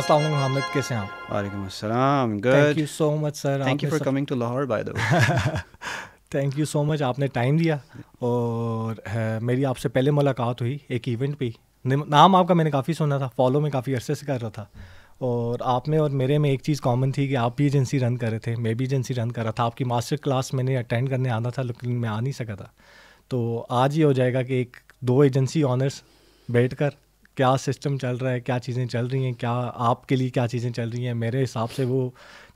Thank you so much आपने time दिया और मेरी आपसे पहले मुलाकात हुई एक इवेंट पे नाम आपका मैंने काफ़ी सुना था फॉलो में काफ़ी अर्से से कर रहा था और आप में और मेरे में एक चीज़ कॉमन थी कि आप भी एजेंसी रन कर रहे थे मैं भी एजेंसी रन कर रहा था आपकी मास्टर क्लास मैंने अटेंड करने आना था लेकिन मैं आ नहीं सका था तो आज ये हो जाएगा कि एक दो एजेंसी ऑनर्स बैठ कर क्या सिस्टम चल रहा है क्या चीज़ें चल रही हैं क्या आपके लिए क्या चीज़ें चल रही हैं मेरे हिसाब से वो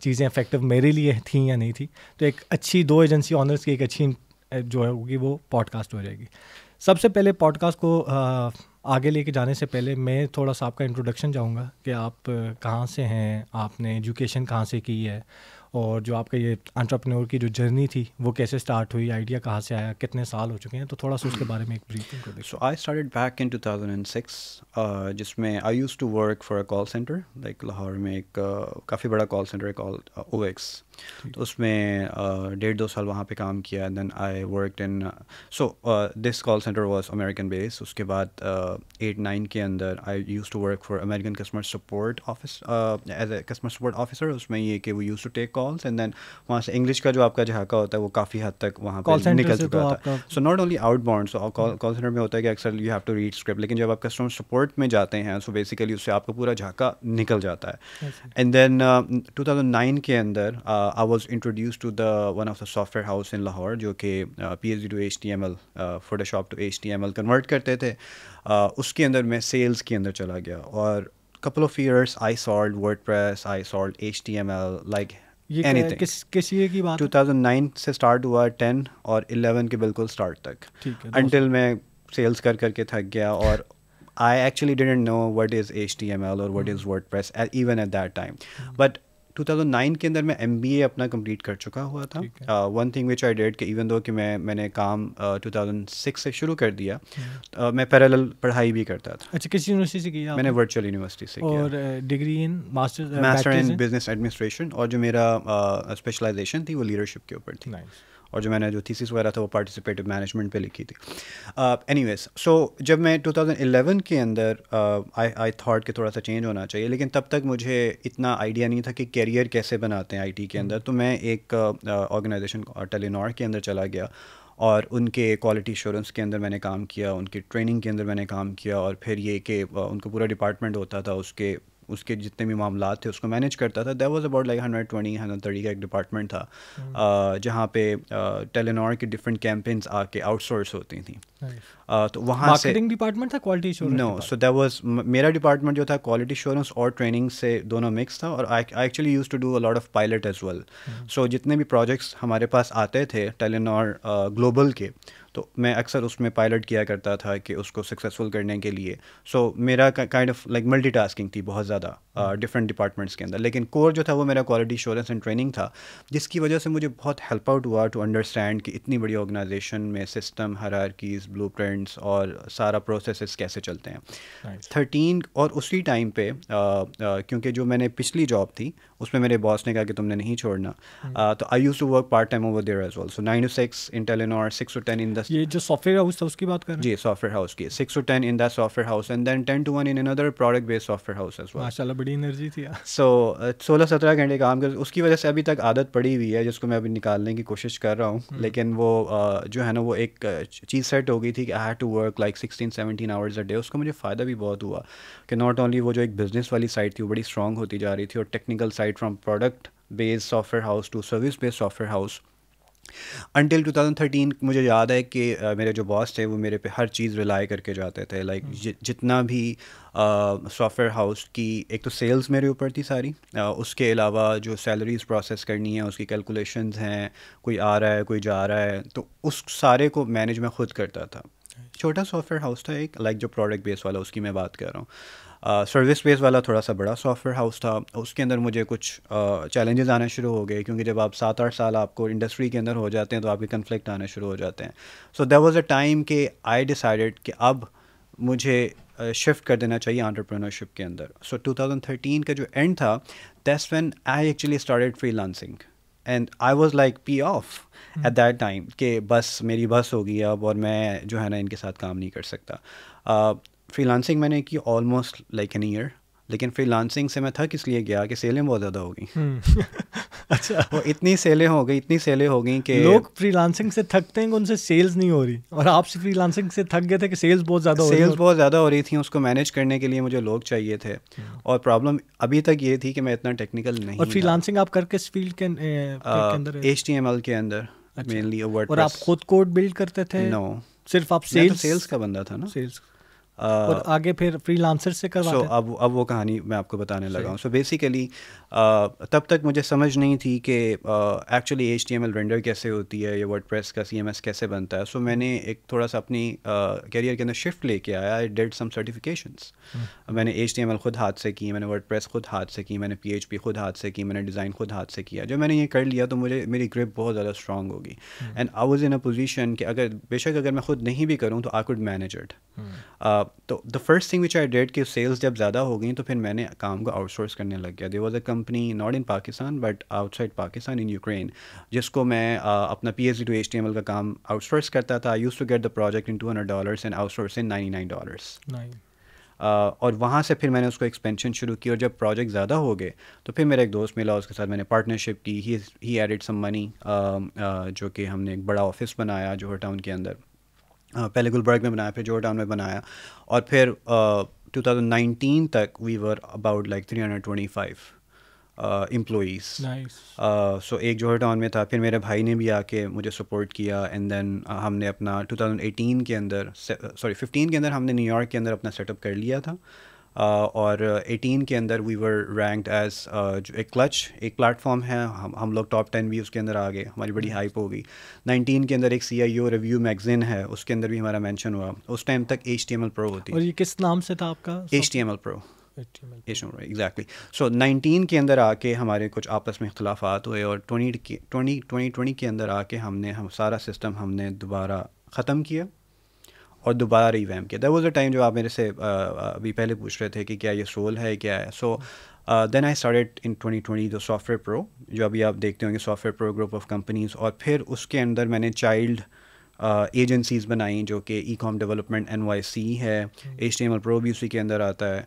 चीज़ें इफेक्टिव मेरे लिए थी या नहीं थी तो एक अच्छी दो एजेंसी ऑनर्स की एक अच्छी जो होगी वो पॉडकास्ट हो जाएगी सबसे पहले पॉडकास्ट को आगे लेके जाने से पहले मैं थोड़ा सा आपका इंट्रोडक्शन चाहूँगा कि आप कहाँ से हैं आपने एजुकेशन कहाँ से की है और जो आपका ये एंट्रप्रनोर की जो जर्नी थी वो कैसे स्टार्ट हुई आइडिया कहाँ से आया कितने साल हो चुके हैं तो थोड़ा सा उसके बारे में एक brief so I started back in 2006 जिसमें I used to work for a call center like Lahore में एक uh, काफ़ी बड़ा कॉल सेंटर है कॉल ओ एक्स तो उसमें डेढ़ दो साल वहाँ पे काम किया then I work in so this call center was American base उसके बाद एट नाइन के अंदर I used to work for American customer support office as a customer support officer उसमें ये कि वो used to take calls and then वहाँ से इंग्लिश का जो आपका जहाका होता है वो काफ़ी हद तक वहाँ पर निकल चुका तो था so not only outbound so call center में होता है कि अक्सर you have to read script लेकिन जब आप कस्टमर सपोर्ट में जाते हैं सो बेसिकली उससे आपका पूरा झाका निकल जाता है and then two thousand nine के अंदर uh, I was introduce to the one of the software house in Lahore जो कि P H D to H T M L Photoshop to H T M L convert करते थे uh, उसके अंदर मैं sales के अंदर चला गया और couple of years I sold WordPress I sold H T M L like any किस किस ईयर की बात नाइन से स्टार्ट हुआ टेन और इलेवन के बिल्कुल स्टार्ट तक अनटिल मैं सेल्स कर करके थक गया और I actually didn't know what is H T M L और what is WordPress even at that time but 2009 के अंदर मैं एम अपना कंप्लीट कर चुका हुआ था one thing which I did कि इवन दो कि मैं मैंने काम uh, 2006 से शुरू कर दिया हम्म। uh, मैं पैरल पढ़ाई भी करता था अच्छा किस यूनिवर्सिटी से किया मैंने वर्चुअल यूनिवर्सिटी से और degree in master master in business administration और जो मेरा स्पेशलाइजेशन uh, थी वो लीडरशिप के ऊपर थी nice. और जो मैंने जो थीसिस वगैरह था वो पार्टिसिपेटिव मैनेजमेंट पे लिखी थी एनी वेज सो जब मैं 2011 के अंदर आई आई थाट कि थोड़ा सा चेंज होना चाहिए लेकिन तब तक मुझे इतना आइडिया नहीं था कि कैरियर कैसे बनाते हैं आई के अंदर तो मैं एक organization uh, Telenor uh, uh, के अंदर चला गया और उनके क्वालिटी इश्योरेंस के अंदर मैंने काम किया उनकी ट्रेनिंग के अंदर मैंने काम किया और फिर ये कि उनका पूरा डिपार्टमेंट होता था उसके उसके जितने भी मामला थे उसको मैनेज करता था that was about like hundred twenty hundred thirty का एक डिपार्टमेंट था hmm. uh, जहाँ पे टेलीनॉर uh, की डिफरेंट कैंपेन्स आके आउटसोर्स होती थी Uh, तो वहाँ मार्केटिंग डिपार्टमेंट था quality no so that was मेरा डिपार्टमेंट जो था क्वालिटी इश्योरेंस और ट्रेनिंग से दोनों मिक्स था और I actually used to do a lot of pilot as well so जितने भी प्रोजेक्ट्स हमारे पास आते थे टेलीनॉर ग्लोबल uh, के तो मैं अक्सर उसमें पायलट किया करता था कि उसको सक्सेसफुल करने के लिए सो मेरा काइंड ऑफ लाइक मल्टीटास्किंग थी बहुत ज़्यादा डिफरेंट uh, डिपार्टमेंट्स hmm. के अंदर लेकिन कोर जो था वो मेरा क्वालिटी इश्योरेंस एंड ट्रेनिंग था जिसकी वजह से मुझे बहुत हेल्प आउट हुआ टू अंडरस्टैंड कि इतनी बड़ी ऑर्गेनाइजेशन में सिस्टम हरारकीज ब्लूप्रिंट्स और सारा प्रोसेस कैसे चलते हैं थर्टीन nice. और उसी टाइम पे क्योंकि जो मैंने पिछली जॉब थी उसमें मेरे बॉस ने कहा कि तुमने नहीं छोड़ना हम्म। तो I used to work part time over there as well so nine to six in और सिक्स टू टेन इन दस ये जो सॉफ्टवेयर हाउस था उसकी बात कर जी सॉफ्टवेयर हाउस की six to ten in the software house and then ten to one in another product based software house as well माशाल्लाह बड़ी एनर्जी थी सो सोलह सत्रह घंटे काम कर उसकी वजह से अभी तक आदत पड़ी हुई है जिसको मैं अभी निकालने की कोशिश कर रहा हूँ हम्म। लेकिन वो जो है ना वो एक चीज़ सेट हो गई थी कि I had to work like sixteen seventeen hours a day उसका मुझे फ़ायदा भी बहुत हुआ कि नॉट ओनली वो जो एक बिज़नेस वाली साइड थी वो बड़ी स्ट्रॉग होती जा रही थी और technical side right from product based software house to service based software house until 2013 मुझे याद है कि मेरे जो बॉस थे वो मेरे पे हर चीज़ रिलाई करके जाते थे लाइक like, hmm. जितना भी सॉफ्टवेयर uh, हाउस की एक तो सेल्स मेरे ऊपर थी सारी uh, उसके अलावा जो सैलरीज प्रोसेस करनी है उसकी कैलकुलेशंस हैं कोई आ रहा है कोई जा रहा है तो उस सारे को मैनेज मैं खुद करता था अच्छा। छोटा सॉफ्टवेयर हाउस था एक लाइक like जो प्रोडक्ट बेस वाला उसकी मैं बात कर रहा हूँ सर्विस uh, बेस वाला थोड़ा सा बड़ा सॉफ्टवेयर हाउस था उसके अंदर मुझे कुछ चैलेंजेस uh, आने शुरू हो गए क्योंकि जब आप सात आठ साल आपको इंडस्ट्री के अंदर हो जाते हैं तो आपके कन्फ्लिक्ट आने शुरू हो जाते हैं सो देर वॉज़ अ टाइम कि आई डिसाइडेड कि अब मुझे शिफ्ट uh, कर देना चाहिए आंट्रप्रनरशिप के अंदर सो थाउजेंड थर्टीन का जो एंड था that's when I actually started freelancing and I was like पी ऑफ एट दैट टाइम कि बस मेरी बस होगी अब और मैं जो है ना इनके साथ काम नहीं कर सकता फ्रीलांसिंग मैंने की ऑलमोस्ट लाइक एन ईयर लेकिन फ्रीलांसिंग से मैं थक इसलिए गया कि सेलें बहुत ज़्यादा हो गई हम्म। अच्छा वो इतनी सेलें हो गई इतनी सेलें हो गई कि लोग फ्रीलांसिंग से थकते हैं कि उनसे सेल्स नहीं हो रही और आप से फ्रीलांसिंग से थक गए थे कि सेल्स बहुत ज़्यादा हो रही सेल्स बहुत ज़्यादा हो रही थी उसको मैनेज करने के लिए मुझे लोग चाहिए थे हम्म। और प्रॉब्लम अभी तक ये थी कि मैं इतना टेक्निकल नहीं और फ्रीलांसिंग आप करके इस फील्ड के अंदर एच टी एम एल के अंदर मेनली और आप खुद कोड बिल्ड करते थे नो सिर्फ आप सेल्स सेल्स तो का बंदा था ना सेल्स और आगे फिर फ्री से करवाते so, अब अब वो कहानी मैं आपको बताने लगा हूँ सो बेसिकली तब तक मुझे समझ नहीं थी कि actually H T M L render कैसे होती है या वर्ड प्रेस का सी एम एस कैसे बनता है सो so, मैंने एक थोड़ा सा अपनी करियर के अंदर शिफ्ट लेके आया आई डेड सम सर्टिफिकेशन मैंने एच टी एम एल खुद हाथ से की मैंने वर्ड प्रेस खुद हाथ से की मैंने पी एच पी खुद हाथ से की मैंने डिज़ाइन खुद हाथ से किया जब मैंने ये कर लिया तो मुझे मेरी ग्रिप बहुत ज़्यादा स्ट्रांग होगी and I was in a position कि अगर बेशक अगर मैं खुद नहीं भी करूँ तो आई कुड मैनेज इट तो the first thing which I did कि सेल्स जब ज़्यादा हो गई तो फिर मैंने काम को आउटसोर्स करने लग गया there was a come company not in Pakistan but outside Pakistan in Ukraine जिसको मैं uh, अपना P H D to H T M L का काम आउटसोर्स करता था I used to get the project in two hundred dollars and outsource in ninety nine dollars और वहाँ से फिर मैंने उसको एक्सपेंशन शुरू की और जब प्रोजेक्ट ज़्यादा हो गए तो फिर मेरा एक दोस्त मिला उसके साथ मैंने पार्टनरशिप की ही ही एडिड सम मनी जो कि हमने एक बड़ा ऑफिस बनाया जोहर टाउन के अंदर uh, पहले गुलबर्ग में बनाया फिर जोहर टाउन में बनाया और फिर uh, 2019 तक we were about like 325 employees uh, so uh, एक जोहर टाउन में था फिर मेरे भाई ने भी आके मुझे सपोर्ट किया एंड देन uh, हमने अपना 2018 के अंदर सॉरी 15 के अंदर हमने न्यूयॉर्क के अंदर अपना सेटअप कर लिया था Uh, और 18 के अंदर वी वर रैंक्ड एज जो एक क्लच एक प्लेटफॉर्म है हम हम लोग टॉप टेन भी उसके अंदर आ गए हमारी बड़ी हाइप हो गई नाइनटीन के अंदर एक सी आई ओ रिव्यू मैगजीन है उसके अंदर भी हमारा मैंशन हुआ उस टाइम तक H T M L pro होती और ये किस नाम से था आपका H T M L pro HTML exactly so nineteen के अंदर आके हमारे कुछ आपस में इख्लाफात हुए और ट्वेंटी ट्वेंटी ट्वेंटी ट्वेंटी के अंदर आके हमने हम सारा सिस्टम हमने दोबारा ख़त्म किया और दोबारा रिवैम किया दैट वॉज अ टाइम जो आप मेरे से अभी पहले पूछ रहे थे कि क्या ये सोल है क्या है so then I start in twenty twenty जो सॉफ्टवेयर प्रो जो अभी आप देखते होंगे software pro group of companies और फिर उसके अंदर मैंने चाइल्ड एजेंसीज़ uh, बनाई जो कि e com development N Y C है H T M L pro भी उसी के अंदर आता है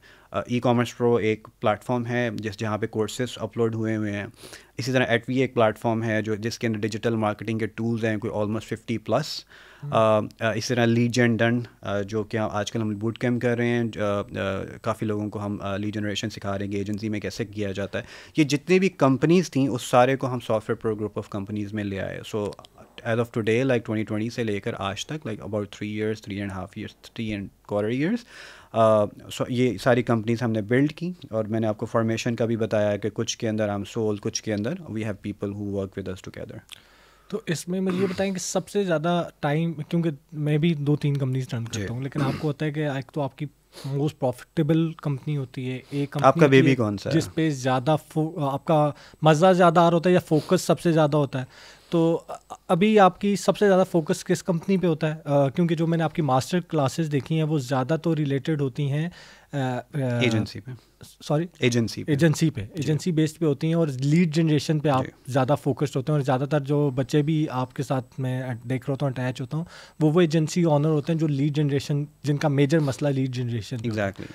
ई कॉमर्स प्रो एक प्लेटफॉर्म है जिस जहाँ पे कोर्सेज़ अपलोड हुए हुए हैं इसी तरह एटवी एक प्लेटफॉर्म है जो जिसके अंदर डिजिटल मार्केटिंग के टूल्स हैं कोई ऑलमोस्ट फिफ्टी प्लस इसी तरह लीजेंड डन जो कि आजकल हम बूट कैम्प कर रहे हैं काफ़ी लोगों को हम ली जनरेशन सिखा रहे हैं कि एजेंसी में कैसे किया जाता है ये जितनी भी कंपनीज़ थी उस सारे को हम software pro group of companies में ले आए so so, as of today like 2020 से लेकर आज तक like about three years three and half years three and quarter years ये सारी कंपनीज हमने बिल्ड की और मैंने आपको फॉर्मेशन का भी बताया कि कुछ के अंदर हम सोल कुछ के अंदर we have people who work with us together तो इसमें मुझे ये बताएं कि सबसे ज़्यादा टाइम क्योंकि मैं भी दो तीन कंपनीज रन करता हूँ लेकिन आपको होता है कि एक तो आपकी मोस्ट प्रॉफिटेबल कंपनी होती है एक कंपनी आपका बेबी कौन सा जिस पे ज़्यादा आपका मज़ा ज़्यादा आ रहा होता है या फोकस सबसे ज़्यादा होता है तो अभी आपकी सबसे ज़्यादा फोकस किस कंपनी पे होता है uh, क्योंकि जो मैंने आपकी मास्टर क्लासेस देखी हैं वो ज़्यादा तो रिलेटेड होती हैं एजेंसी पे सॉरी एजेंसी एजेंसी पे एजेंसी बेस्ड पे होती हैं और लीड जनरेशन पे आप ज़्यादा फोकस्ड होते हैं और ज़्यादातर जो बच्चे भी आपके साथ मैं देख रहा हूँ अटैच होता हूँ वो वो एजेंसी ऑनर होते हैं जो लीड जनरेशन जिनका मेजर मसला लीड जनरेशन एग्जैक्टली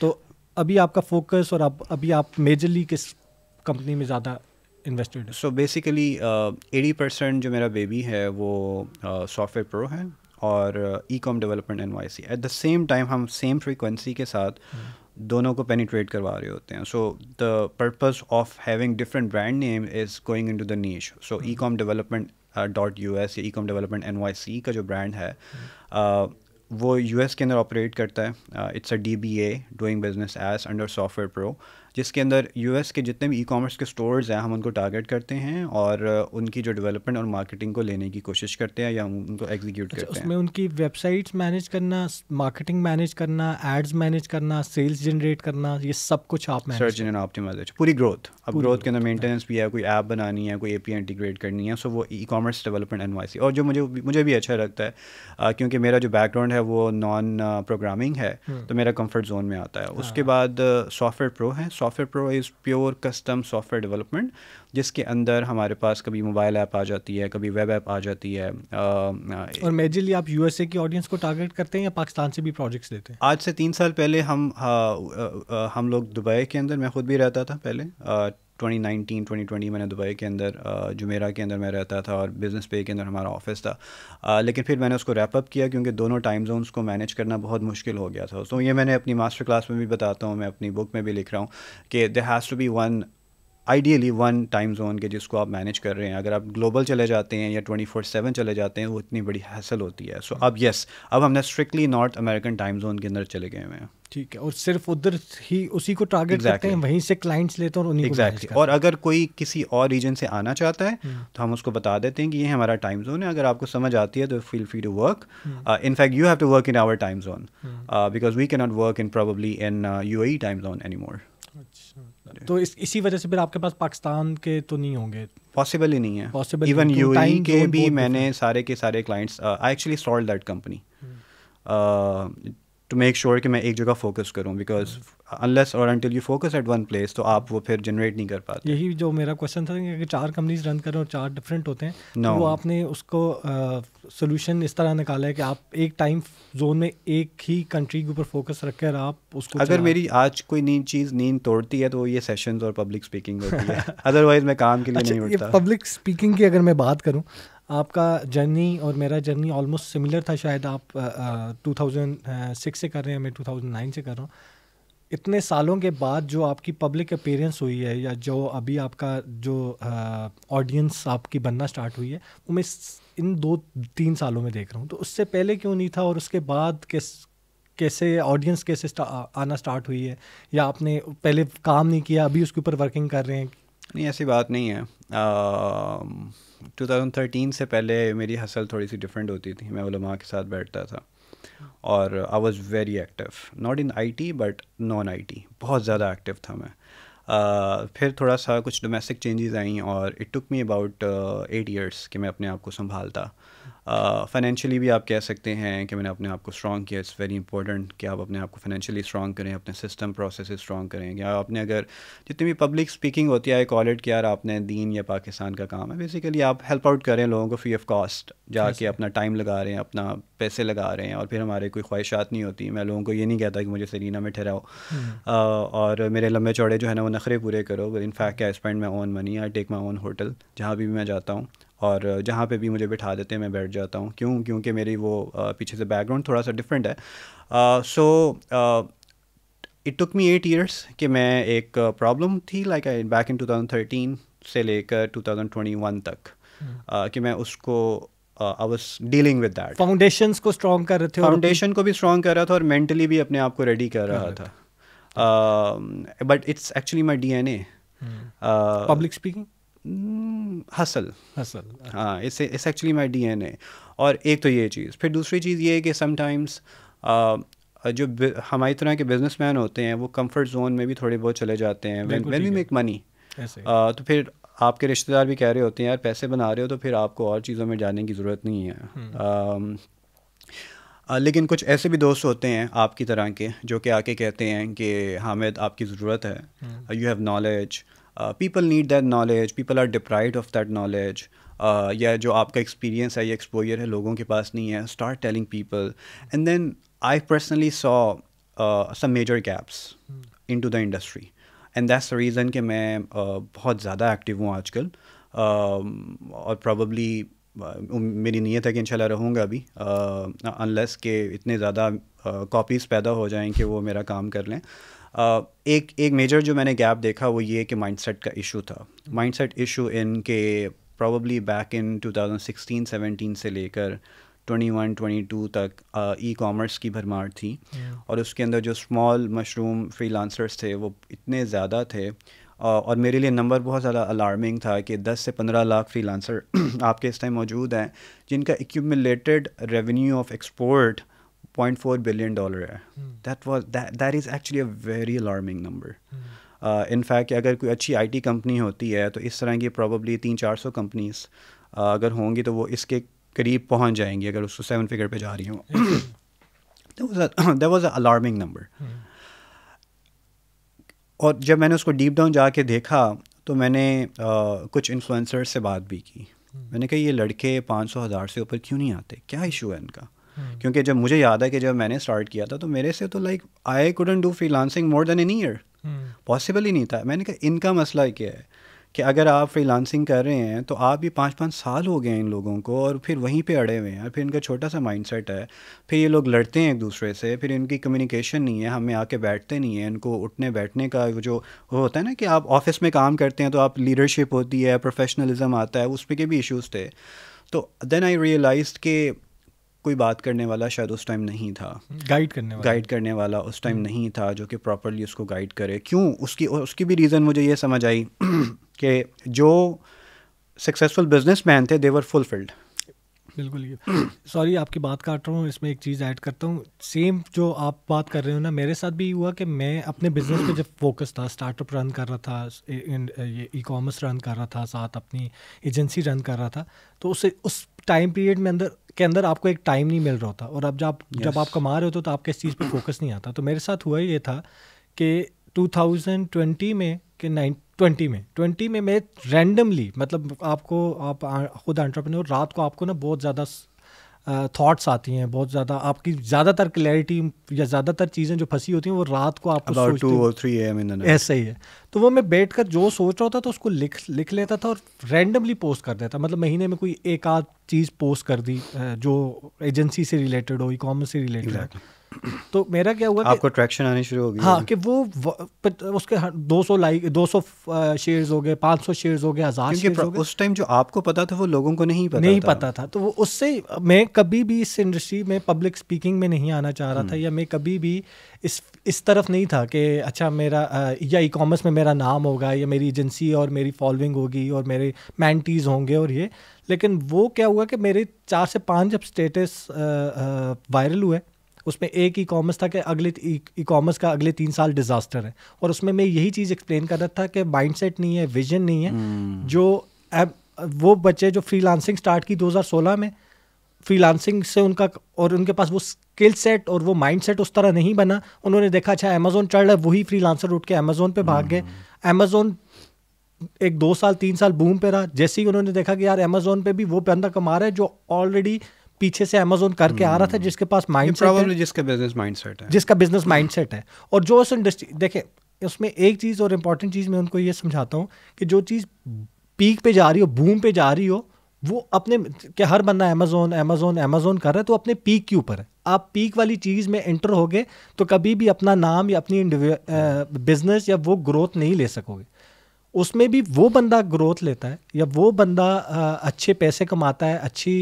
तो अभी आपका फोकस और आप अभी आप मेजरली किस कंपनी में ज़्यादा invested so basically eighty percent जो मेरा बेबी है वो सॉफ्टवेयर uh, प्रो है और e com development N Y C at the same time हम सेम फ्रीक्वेंसी के साथ hmm. दोनों को पेनिट्रेट करवा रहे होते हैं so the purpose of having different brand name is going in to the niche so e com development dot U S या e com development N Y C का जो ब्रांड है hmm. uh, वो you के अंदर operate करता है it's a D B A doing business as under software pro जिसके अंदर यू के जितने भी ई कॉमर्स के स्टोर्स हैं हम उनको टारगेट करते हैं और uh, उनकी जो डेवलपमेंट और मार्केटिंग को लेने की कोशिश करते हैं या हम उनको एग्जीक्यूट अच्छा, करते उसमें हैं उसमें उनकी वेबसाइट्स मैनेज करना मार्केटिंग मैनेज करना एड्स मैनेज करना सेल्स जनरेट करना ये सब कुछ आप सर्च इन ऑप्टिमाइजेशन पूरी ग्रोथ अब ग्रोथ के अंदर मेंटेनेंस भी है कोई ऐप बनानी है कोई ए इंटीग्रेट करनी है सो वो ई कॉमर्स डेवलपमेंट एन और जो मुझे मुझे भी अच्छा लगता है uh, क्योंकि मेरा जो बैकग्राउंड है है वो नॉन प्रोग्रामिंग uh, है hmm. तो मेरा कंफर्ट जोन में आता है उसके हाँ। बाद सॉफ्टवेयर uh, प्रो है software pro is pure custom software development जिसके अंदर हमारे पास कभी मोबाइल ऐप आ जाती है कभी वेब ऐप आ जाती है आ, uh, और मेजरली आप यूएसए की ऑडियंस को टारगेट करते हैं या पाकिस्तान से भी प्रोजेक्ट्स देते हैं आज से तीन साल पहले हम आ, आ, हम लोग दुबई के अंदर मैं खुद भी रहता था पहले 2019 2020 मैंने दुबई के अंदर जुमेरा के अंदर मैं रहता था और बिज़नेस पे के अंदर हमारा ऑफिस था लेकिन फिर मैंने उसको रैप अप किया क्योंकि दोनों टाइम जोन्स को मैनेज करना बहुत मुश्किल हो गया था तो ये मैंने अपनी मास्टर क्लास में भी बताता हूँ मैं अपनी बुक में भी लिख रहा हूँ कि they has to be one ideally one time zone के जिसको आप मैनेज कर रहे हैं अगर आप ग्लोबल चले जाते हैं या ट्वेंटी फोर सेवन चले जाते हैं वो इतनी बड़ी हैसल होती है सो so, अब येस अब हमने strictly north American time zone के अंदर चले गए हुए हैं ठीक है और सिर्फ उधर ही उसी को टारगेट exactly. करते हैं वहीं से क्लाइंट्स लेते हैं और उन्हीं exactly. और अगर कोई किसी और रीजन से आना चाहता है हम्म। तो हम उसको बता देते हैं कि ये हमारा टाइम जोन है अगर आपको समझ आती है तो feel free to work in fact you have to work in our time zone because we cannot work in probably in you time zone any more तो इस, इसी वजह से फिर आपके पास पाकिस्तान के तो नहीं होंगे पॉसिबल ही नहीं है पॉसिबल इवन यू के भी मैंने सारे के सारे clients I actually solve that company to make sure कि मैं एक जगह फोकस करूँ बिकॉज अनलेस और until you focus at one place तो आप वो फिर जनरेट नहीं कर पाते यही जो मेरा क्वेश्चन था कि चार कंपनीज रन करें और चार डिफरेंट होते हैं तो no. तो वो आपने उसको सोल्यूशन uh, इस तरह निकाला है कि आप एक टाइम जोन में एक ही कंट्री के ऊपर फोकस रखकर आप उसको अगर मेरी आज कोई नींद चीज़ नींद तोड़ती है तो ये सेशन और पब्लिक स्पीकिंग होती है अदरवाइज मैं काम के लिए अच्छा, नहीं उठता पब्लिक स्पीकिंग की अगर मैं बात करूँ आपका जर्नी और मेरा जर्नी ऑलमोस्ट सिमिलर था शायद आप टू थाउजेंड सिक्स से कर रहे हैं मैं टू थाउजेंड नाइन से कर रहा हूँ इतने सालों के बाद जो आपकी पब्लिक अपेयरेंस हुई है या जो अभी आपका जो ऑडियंस आपकी बनना स्टार्ट हुई है वो मैं इन दो तीन सालों में देख रहा हूँ तो उससे पहले क्यों नहीं था और उसके बाद किस कैसे ऑडियंस कैसे आना स्टार्ट हुई है या आपने पहले काम नहीं किया अभी उसके ऊपर वर्किंग कर रहे हैं नहीं ऐसी बात नहीं है टू थाउजेंड थर्टीन से पहले मेरी हसल थोड़ी सी डिफरेंट होती थी मैं उलमा के साथ बैठता था और I was very active not in IT but non IT बहुत ज़्यादा एक्टिव था मैं uh, फिर थोड़ा सा कुछ डोमेस्टिक चेंजेस आई और it took me about eight years कि मैं अपने आप को संभालता फाइनेंशियली uh, भी आप कह सकते हैं कि मैंने अपने आप को स्ट्रॉन्ग किया इट्स वेरी इंपॉर्टेंट कि आप अपने आप को फाइनेंशियली स्ट्रॉन्ग करें अपने सिस्टम प्रोसेस स्ट्रॉन्ग करें या आपने अगर जितनी भी पब्लिक स्पीकिंग होती है कॉल इट कि यार आपने दीन या पाकिस्तान का काम है बेसिकली आप हेल्प आउट करें लोगों को फ्री ऑफ कॉस्ट जाके अपना टाइम लगा रहे हैं अपना पैसे लगा रहे हैं और फिर हमारे कोई ख्वाहिशात नहीं होती मैं लोगों को ये नहीं कहता कि मुझे सरीना में ठहराओ hmm. uh, और मेरे लंबे चौड़े जो है ना वो नखरे पूरे करो in fact I spend my own money I take my own hotel जहाँ भी मैं जाता हूँ और जहाँ पे भी मुझे बिठा देते हैं मैं बैठ जाता हूँ क्यों क्योंकि मेरी वो पीछे से बैकग्राउंड थोड़ा सा डिफरेंट है so it took me eight years कि मैं एक प्रॉब्लम थी लाइक आई बैक इन 2013 से लेकर 2021 तक uh, कि मैं उसको I was dealing with that foundation को स्ट्रॉन्ग कर रहे थे फाउंडेशन को भी स्ट्रॉन्ग कर रहा था और मेंटली भी अपने आप को रेडी कर रहा था but it's actually my D N A public speaking hustle hmm, hustle हाँ इसे इस actually my D N A और एक तो ये चीज़ फिर दूसरी चीज़ ये है कि समटाइम्स जो हमारी तरह के मैन होते हैं वो कम्फर्ट जोन में भी थोड़े बहुत चले जाते हैं वैन वी मेक मनी तो फिर आपके रिश्तेदार भी कह रहे होते हैं यार पैसे बना रहे हो तो फिर आपको और चीज़ों में जाने की ज़रूरत नहीं है आ, हम्म। लेकिन कुछ ऐसे भी दोस्त होते हैं आपकी तरह के जो कि आके कहते हैं कि हामिद आपकी ज़रूरत है you have knowledge people need that knowledge people are deprived of that knowledge या जो आपका एक्सपीरियंस है या एक्सपोजर है लोगों के पास नहीं है start telling people and then I personally saw some major gaps in to the industry and that's reason कि मैं uh, बहुत ज़्यादा एक्टिव हूँ आजकल uh, और प्रॉब्ली मेरी नीयत है कि शाला रहूँगा अभी अनलेस के इतने ज़्यादा कॉपीज़ पैदा हो जाएँ कि वो मेरा काम कर लें एक एक मेजर जो मैंने गैप देखा वो ये कि माइंडसेट का इशू था माइंडसेट इशू इन के प्रॉब्ली बैक इन 2016 17 से लेकर 21 22 तक ई कामर्स कॉमर्स की भरमार थी yeah. और उसके अंदर जो स्मॉल मशरूम लांसर्स थे वो इतने ज़्यादा थे और मेरे लिए नंबर बहुत ज़्यादा अलार्मिंग था कि 10 से 15 लाख फ्रीलांसर आपके इस टाइम मौजूद हैं जिनका accumulated revenue of export 0.4 billion dollar है that was that is actually a very alarming number in fact अगर कोई अच्छी आईटी कंपनी होती है तो इस तरह की प्रॉब्ली तीन चार सौ कंपनीज uh, अगर होंगी तो वो इसके करीब पहुंच जाएंगी अगर उसको सेवन फिगर पे जा रही हूँ दैट वाज अलार्मिंग नंबर और जब मैंने उसको डीप डाउन जाके देखा तो मैंने आ, कुछ इन्फ्लुएंसर से बात भी की हम्म। मैंने कहा ये लड़के पाँच सौ हज़ार से ऊपर क्यों नहीं आते क्या इशू है इनका हम्म। क्योंकि जब मुझे याद है कि जब मैंने स्टार्ट किया था तो मेरे से तो like I couldn't do freelancing more than an year possible ही नहीं था मैंने कहा इनका मसला क्या है कि अगर आप फ्रीलांसिंग कर रहे हैं तो आप भी पाँच पाँच साल हो गए हैं इन लोगों को और फिर वहीं पे अड़े हुए हैं फिर इनका छोटा सा माइंडसेट है फिर ये लोग लड़ते हैं एक दूसरे से फिर इनकी कम्युनिकेशन नहीं है हमें आके बैठते नहीं है इनको उठने बैठने का जो वो होता है ना कि आप ऑफिस में काम करते हैं तो आप लीडरशिप होती है प्रोफेशनलिज्म आता है उस पर के भी इशूज़ थे तो देन आई रियलाइज के कोई बात करने वाला शायद उस टाइम नहीं था गाइड हम्म। करने वाला गाइड करने वाला उस टाइम हम्म। नहीं था जो कि प्रॉपरली उसको गाइड करे क्यों उसकी उसकी भी रीज़न मुझे ये समझ आई कि जो सक्सेसफुल बिजनेसमैन थे देवर फुलफिल्ड बिल्कुल ये सॉरी आपकी बात काट रहा हूँ इसमें एक चीज़ ऐड करता हूँ सेम जो आप बात कर रहे हो ना मेरे साथ भी हुआ कि मैं अपने बिजनेस पे जब फोकस था स्टार्टअप रन कर रहा था ये ई कॉमर्स रन कर रहा था साथ अपनी एजेंसी रन कर रहा था तो उसे उस टाइम पीरियड में अंदर के अंदर आपको एक टाइम नहीं मिल रहा होता और अब जब yes. जब आप कमा रहे होते तो, तो आपके इस चीज़ पर फोकस नहीं आता तो मेरे साथ हुआ ये था कि 2020 में कि नाइन ट्वेंटी में ट्वेंटी में मैं रैंडमली मतलब आपको आप खुद एंटरप्रेन्योर रात को आपको ना बहुत ज़्यादा थॉट्स आती हैं बहुत ज़्यादा आपकी ज़्यादातर क्लैरिटी या ज़्यादातर चीज़ें जो फंसी होती हैं वो रात को आपको ऐसा ही है तो वो मैं बैठ कर जो सोच रहा था तो उसको लिख लिख लेता था और रैंडमली पोस्ट कर देता मतलब महीने में कोई एक आध चीज़ पोस्ट कर दी जो एजेंसी से रिलेटेड हो ई कॉमर्स से रिलेटेड exactly. तो मेरा क्या हुआ आपको ट्रैक्शन आनी शुरू हो गई हाँ कि वो उसके दो सौ लाइक दो सौ शेयर्स हो गए पाँच सौ शेयर्स हो गए हज़ार उस टाइम जो आपको पता था वो लोगों को नहीं पता नहीं था। पता था तो वो उससे मैं कभी भी इस इंडस्ट्री में पब्लिक स्पीकिंग में नहीं आना चाह रहा था हम्म। या मैं कभी भी इस इस तरफ नहीं था कि अच्छा मेरा या ई कॉमर्स में मेरा नाम होगा या मेरी एजेंसी और मेरी फॉलोइंग होगी और मेरे मैंटीज होंगे और ये लेकिन वो क्या हुआ कि मेरे चार से पाँच जब स्टेटस वायरल हुए उसमें एक ई कॉमर्स था कि अगले ई कॉमर्स e- का अगले तीन साल डिजास्टर है और उसमें मैं यही चीज़ एक्सप्लेन कर रहा था कि माइंड नहीं है विजन नहीं है हम्म। जो वो बच्चे जो फ्री स्टार्ट की 2016 में फ्री से उनका और उनके पास वो स्किल सेट और वो माइंड सेट उस तरह नहीं बना उन्होंने देखा अच्छा अमेजोन चढ़ रहा है वही फ्री लांसर उठ के अमेजोन पर भाग गए अमेजोन हम्म। एक दो साल तीन साल बूम पे रहा जैसे ही उन्होंने देखा कि यार अमेजोन पे भी वो बंदा कमा रहा है जो ऑलरेडी पीछे से अमेजोन करके आ रहा था हम्म। जिसके पास है जिसका बिजनेस सेट है जिसका बिजनेस माइंड सेट है और जो उस इंडस्ट्री देखे उसमें एक चीज़ और इम्पॉर्टेंट चीज़ मैं उनको ये समझाता हूँ कि जो चीज़ पीक पे जा रही हो बूम पे जा रही हो वो अपने कि हर बंदा अमेजोन अमेजोन अमेजोन कर रहा है तो अपने पीक के ऊपर है आप पीक वाली चीज़ में एंटर होगे तो कभी भी अपना नाम या अपनी बिजनेस या वो ग्रोथ नहीं ले सकोगे उसमें भी वो बंदा ग्रोथ लेता है या वो बंदा अच्छे पैसे कमाता है अच्छी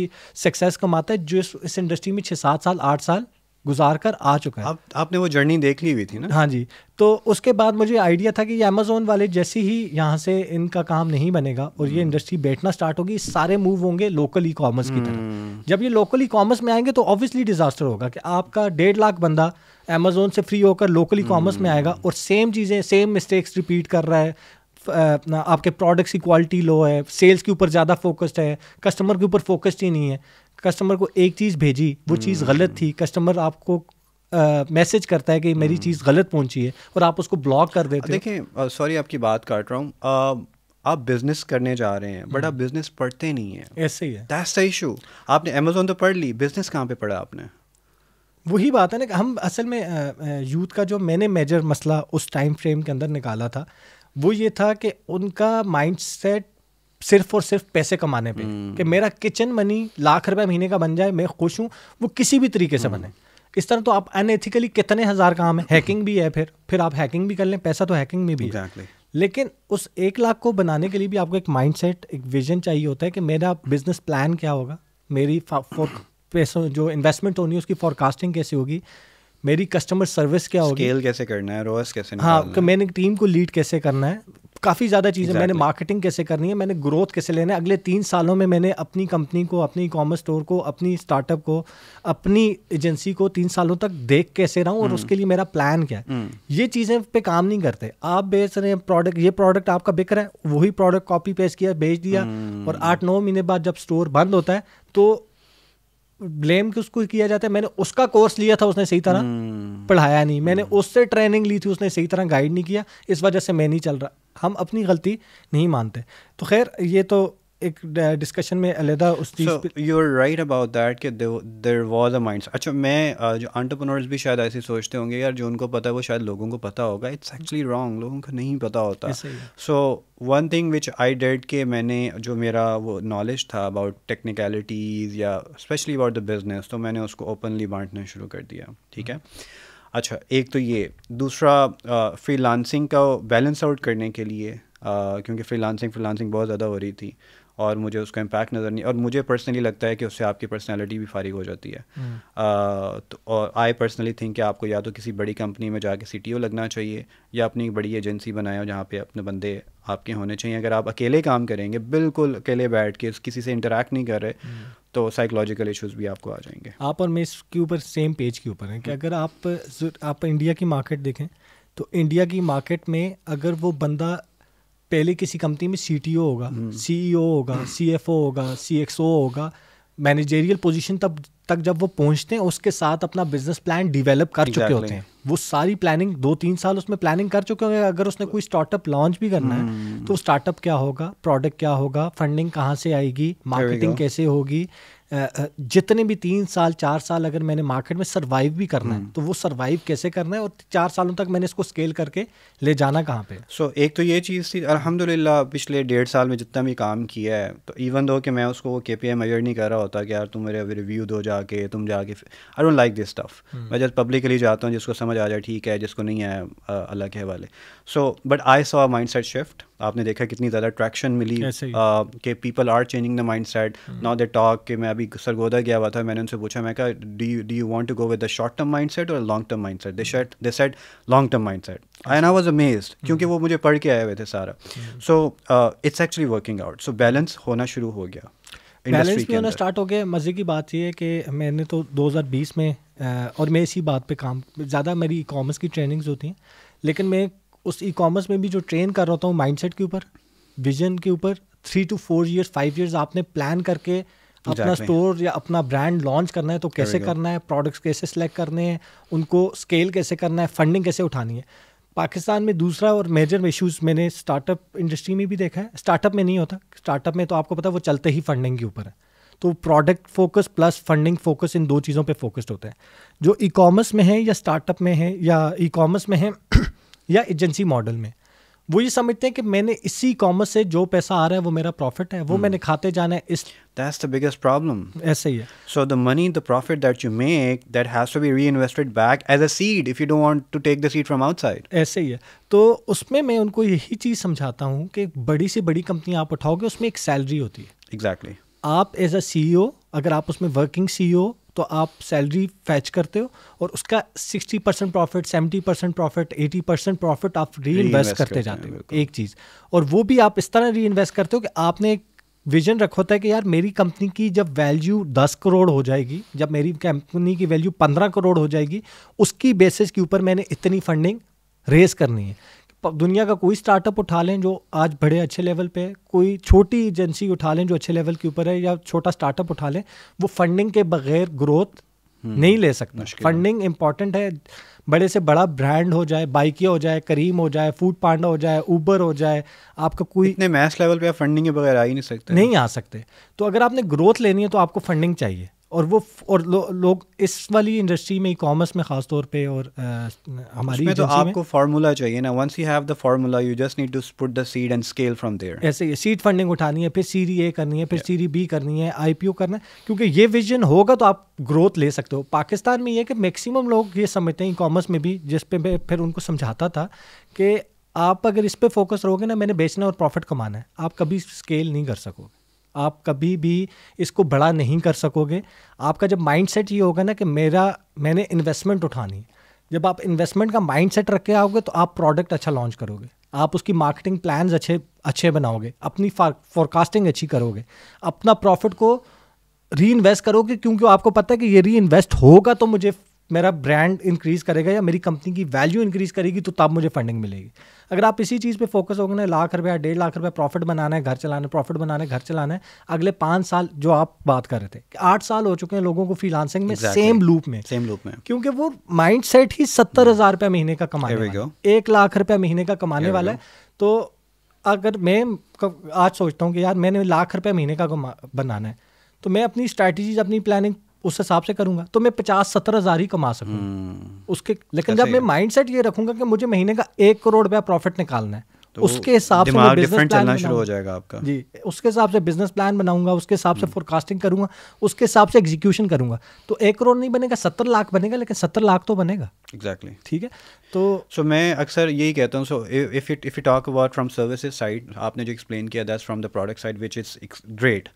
सक्सेस कमाता है जो इस, इस इंडस्ट्री में छः सात साल आठ साल गुजार कर आ चुका है आप, आपने वो जर्नी देख ली हुई थी ना हाँ जी तो उसके बाद मुझे आइडिया था कि ये अमेजोन वाले जैसे ही यहाँ से इनका काम नहीं बनेगा और ये इंडस्ट्री हम्म। बैठना स्टार्ट होगी सारे मूव होंगे लोकल ई कॉमर्स की तरफ हम्म। जब ये लोकल ई कॉमर्स में आएंगे तो ऑब्वियसली डिजास्टर होगा कि आपका डेढ़ लाख बंदा अमेजोन से फ्री होकर लोकल ई कॉमर्स में हम्म। आएगा और सेम चीज़ें सेम मिस्टेक्स रिपीट कर रहा है अपना आपके प्रोडक्ट्स की क्वालिटी लो है सेल्स के ऊपर ज़्यादा फोकस्ड है कस्टमर के ऊपर फोकस्ड ही नहीं है कस्टमर को एक चीज़ भेजी वो चीज़ hmm. गलत थी कस्टमर आपको मैसेज uh, करता है कि मेरी hmm. चीज़ गलत पहुंची है और आप उसको ब्लॉक कर देते देखें सॉरी आपकी बात काट रहा हूँ आप बिजनेस करने जा रहे हैं बट hmm. आप बिजनेस पढ़ते नहीं हैं ऐसे ही है दैट्स द इशू आपने अमेजोन तो पढ़ ली बिजनेस कहाँ पे पढ़ा आपने वही बात है ना हम असल में यूथ का जो मैंने मेजर मसला उस टाइम फ्रेम के अंदर निकाला था वो ये था कि उनका माइंडसेट सिर्फ और सिर्फ पैसे कमाने पे हम्म। कि मेरा किचन मनी लाख रुपए महीने का बन जाए मैं खुश हूँ वो किसी भी तरीके से हम्म। बने इस तरह तो आप अनएथिकली कितने हज़ार काम है हैकिंग भी है फिर फिर आप हैकिंग भी कर लें पैसा तो हैकिंग में भी exactly. है लेकिन उस एक लाख को बनाने के लिए भी आपको एक माइंडसेट एक विजन चाहिए होता है कि मेरा बिजनेस प्लान क्या होगा मेरी पैसों जो इन्वेस्टमेंट होनी है उसकी फॉरकास्टिंग कैसी होगी मेरी कस्टमर सर्विस क्या होगी स्केल कैसे करना है रोस कैसे हाँ मैंने टीम को लीड कैसे करना है काफ़ी ज़्यादा चीज़ें exactly. मैंने मार्केटिंग कैसे करनी है मैंने ग्रोथ कैसे लेना है अगले तीन सालों में मैंने अपनी कंपनी को अपनी कॉमर्स स्टोर को अपनी स्टार्टअप को अपनी एजेंसी को तीन सालों तक देख कैसे रहा हूँ और हम्म। उसके लिए मेरा प्लान क्या है हम्म। ये चीज़ें पे काम नहीं करते आप बेच रहे हैं प्रोडक्ट ये प्रोडक्ट आपका बिक रहा है वही प्रोडक्ट कॉपी पेस्ट किया बेच दिया हम्म। और आठ नौ महीने बाद जब स्टोर बंद होता है तो ब्लेम कि उसको किया जाता है मैंने उसका कोर्स लिया था उसने सही तरह hmm. पढ़ाया नहीं मैंने hmm. उससे ट्रेनिंग ली थी उसने सही तरह गाइड नहीं किया इस वजह से मैं नहीं चल रहा हम अपनी गलती नहीं मानते तो खैर ये तो एक डिस्कशन में अलहदा उस चीज़ you are right about that कि देर वॉज अ माइंड अच्छा मैं जो आंटरप्रनोर्स भी शायद ऐसे सोचते होंगे यार जो उनको पता है वो शायद लोगों को पता होगा इट्स एक्चुअली रॉन्ग लोगों को नहीं पता होता so one thing which I did के मैंने जो मेरा वो नॉलेज था अबाउट टेक्निकलिटीज़ या स्पेशली अबाउट द बिज़नेस तो मैंने उसको ओपनली बांटना शुरू कर दिया ठीक है अच्छा एक तो ये दूसरा फ्री लांसिंग का बैलेंस आउट करने के लिए Uh, क्योंकि फ्रीलांसिंग फ्रीलांसिंग बहुत ज़्यादा हो रही थी और मुझे उसका इम्पैक्ट नज़र नहीं और मुझे पर्सनली लगता है कि उससे आपकी पर्सनैलिटी भी फारिग हो जाती है हम्म। तो और आई पर्सनली थिंक कि आपको या तो किसी बड़ी कंपनी में जाके सी लगना चाहिए या अपनी बड़ी एजेंसी बनाए जहाँ पर अपने बंदे आपके होने चाहिए अगर आप अकेले काम करेंगे बिल्कुल अकेले बैठ के किसी से इंटरेक्ट नहीं कर रहे हम्म। तो साइकोलॉजिकल इश्यूज भी आपको आ जाएंगे आप और मैं इसके ऊपर सेम पेज के ऊपर हैं कि हम्म। अगर आप आप इंडिया की मार्केट देखें तो इंडिया की मार्केट में अगर वो बंदा पहले किसी कंपनी में सी होगा सीईओ हम्म। e होगा सी होगा सी होगा मैनेजेरियल पोजिशन तब तक जब वो पहुंचते हैं उसके साथ अपना बिजनेस प्लान डेवलप कर exactly. चुके होते हैं वो सारी प्लानिंग दो तीन साल उसमें प्लानिंग कर चुके होंगे अगर उसने कोई स्टार्टअप लॉन्च भी करना hmm. है हम्म। तो स्टार्टअप क्या होगा प्रोडक्ट क्या होगा फंडिंग कहाँ से आएगी मार्केटिंग कैसे होगी जितने भी तीन साल चार साल अगर मैंने मार्केट में सर्वाइव भी करना है हम्म। तो वो सर्वाइव कैसे करना है और चार सालों तक मैंने इसको स्केल करके ले जाना कहाँ पे सो so, एक तो ये चीज़ थी अलहमदिल्ला पिछले डेढ़ साल में जितना भी काम किया है तो इवन दो कि मैं उसको के पी मेजर नहीं कर रहा होता कि यार तुम मेरे रिव्यू दो जाके तुम जाके I don't like this stuff मैं जब पब्लिकली जाता हूँ जिसको समझ आ जाए ठीक है जिसको नहीं आया अल्लाह के हवाले so but I saw mindset shift आपने देखा कितनी ज़्यादा ट्रैक्शन मिली कि people are changing the mindset now the talk कि मैं अभी सरगोदा गया हुआ था मैंने उनसे पूछा मैं कहा do do you want to go with the short term mindset और long term mindset they they set long term mindset I and I was amaze क्योंकि वो मुझे पढ़ के आए हुए थे सारा so it's actually working out so balance होना शुरू हो गया बैलेंस भी होना स्टार्ट हो गया मज़े की बात यह है कि मैंने तो 2020 में और मैं इसी बात पे काम ज़्यादा मेरी ई कॉमर्स की ट्रेनिंग्स होती हैं लेकिन मैं उस ई कॉमर्स में भी जो ट्रेन कर रहा था वो माइंड के ऊपर विजन के ऊपर three two four years five years आपने प्लान करके अपना स्टोर या अपना ब्रांड लॉन्च करना है तो कैसे करना है प्रोडक्ट्स कैसे सेलेक्ट करने हैं उनको स्केल कैसे करना है फंडिंग कैसे उठानी है पाकिस्तान में दूसरा और मेजर इशूज़ मैंने स्टार्टअप इंडस्ट्री में भी देखा है स्टार्टअप में नहीं होता स्टार्टअप में तो आपको पता है वो चलते ही फंडिंग के ऊपर है तो product focus plus funding focus इन दो चीज़ों पर फोकस्ड होता है जो ई कॉमर्स में है या स्टार्टअप में है या ई कॉमर्स में है या एजेंसी मॉडल में वो ये समझते हैं कि मैंने इसी कॉमर्स से जो पैसा आ रहा है वो मेरा प्रॉफिट है वो hmm. मैंने खाते जाना है इस दैट्स द बिगेस्ट प्रॉब्लम ऐसे ही है so the money the profit that you make that has to be reinvested back as a seed if you don't want to take the seed from outside ऐसे ही है तो उसमें मैं उनको यही चीज़ समझाता हूँ कि बड़ी से बड़ी कंपनी आप उठाओगे उसमें एक सैलरी होती है एग्जैक्टली exactly. आप एज अ सी अगर आप उसमें वर्किंग सी तो आप सैलरी फैच करते हो और उसका sixty percent profit seventy percent profit eighty percent profit आप री इन्वेस्ट करते जाते हो एक चीज़ और वो भी आप इस तरह री इन्वेस्ट करते हो कि आपने एक विजन रखा होता है कि यार मेरी कंपनी की जब वैल्यू दस करोड़ हो जाएगी जब मेरी कंपनी की वैल्यू पंद्रह करोड़ हो जाएगी उसकी बेसिस के ऊपर मैंने इतनी फंडिंग रेज करनी है दुनिया का कोई स्टार्टअप उठा लें जो आज बड़े अच्छे लेवल पे कोई छोटी एजेंसी उठा लें जो अच्छे लेवल के ऊपर है या छोटा स्टार्टअप उठा लें वो फंडिंग के बगैर ग्रोथ हम्म, नहीं ले सकता फंडिंग इंपॉर्टेंट है बड़े से बड़ा ब्रांड हो जाए बाइकिया हो जाए करीम हो जाए फूड पांडा हो जाए ऊबर हो जाए आपका कोई इतने मैस लेवल पे आप फंडिंग के बगैर आ ही नहीं सकते नहीं आ सकते तो अगर आपने ग्रोथ लेनी है तो आपको फंडिंग चाहिए और वो और लो, लोग इस वाली इंडस्ट्री में ई कॉमर्स में ख़ास तौर पे और आ, हमारी तो आपको फार्मूला चाहिए ना once you have the formula you just need to put the seed and scale from there ऐसे ही सीड फंडिंग उठानी है फिर सीरी ए करनी है फिर yeah. सीरी बी करनी है आईपीओ करना है क्योंकि ये विजन होगा तो आप ग्रोथ ले सकते हो पाकिस्तान में ये कि मैक्सिमम लोग ये समझते हैं ई कॉमर्स में भी जिस पे मैं फिर उनको समझाता था कि आप अगर इस पर फोकस रहोगे ना मैंने बेचना और प्रॉफिट कमाना है आप कभी स्केल नहीं कर सकोगे आप कभी भी इसको बड़ा नहीं कर सकोगे आपका जब माइंडसेट ये होगा ना कि मेरा मैंने इन्वेस्टमेंट उठानी जब आप इन्वेस्टमेंट का माइंडसेट रख के आओगे तो आप प्रोडक्ट अच्छा लॉन्च करोगे आप उसकी मार्केटिंग प्लान्स अच्छे अच्छे बनाओगे अपनी फॉरकास्टिंग अच्छी करोगे अपना प्रॉफिट को री इन्वेस्ट करोगे क्योंकि आपको पता है कि ये री इन्वेस्ट होगा तो मुझे मेरा ब्रांड इंक्रीज करेगा या मेरी कंपनी की वैल्यू इंक्रीज करेगी तो तब मुझे फंडिंग मिलेगी अगर आप इसी चीज़ पे फोकस होगे ना लाख रुपया डेढ़ लाख रुपया प्रॉफिट बनाना है घर चलाना है प्रॉफिट बनाना है घर चलाना है अगले पाँच साल जो आप बात कर रहे थे आठ साल हो चुके हैं लोगों को फ्रीलांसिंग में exactly. सेम लूप में सेम लूप में क्योंकि वो माइंड सेट ही सत्तर हज़ार रुपया महीने का कमाने एक लाख रुपया महीने का कमाने वाला है तो अगर मैं आज सोचता हूँ कि यार मैंने लाख रुपये महीने का बनाना है तो मैं अपनी स्ट्रैटेजीज अपनी प्लानिंग उस हिसाब से करूंगा तो मैं पचास सत्तर हजार ही कमा सकूँ हम्म। उसके लेकिन जब मैं माइंड सेट ये रखूंगा कि मुझे महीने का एक करोड़ रुपया प्रॉफिट निकालना है तो उसके हिसाब से बिजनेस प्लान शुरू हो जाएगा आपका जी उसके हिसाब से बिजनेस प्लान बनाऊंगा उसके हिसाब से फोरकास्टिंग हम्म। करूंगा उसके हिसाब से एग्जीक्यूशन करूंगा तो एक करोड़ नहीं बनेगा सत्तर लाख बनेगा लेकिन सत्तर लाख तो बनेगा एग्जैक्टली exactly. ठीक है तो सो so, मैं अक्सर यही कहता हूँ so if it if you talk about from services side आपने जो एक्सप्लेन किया that's from the product side which is great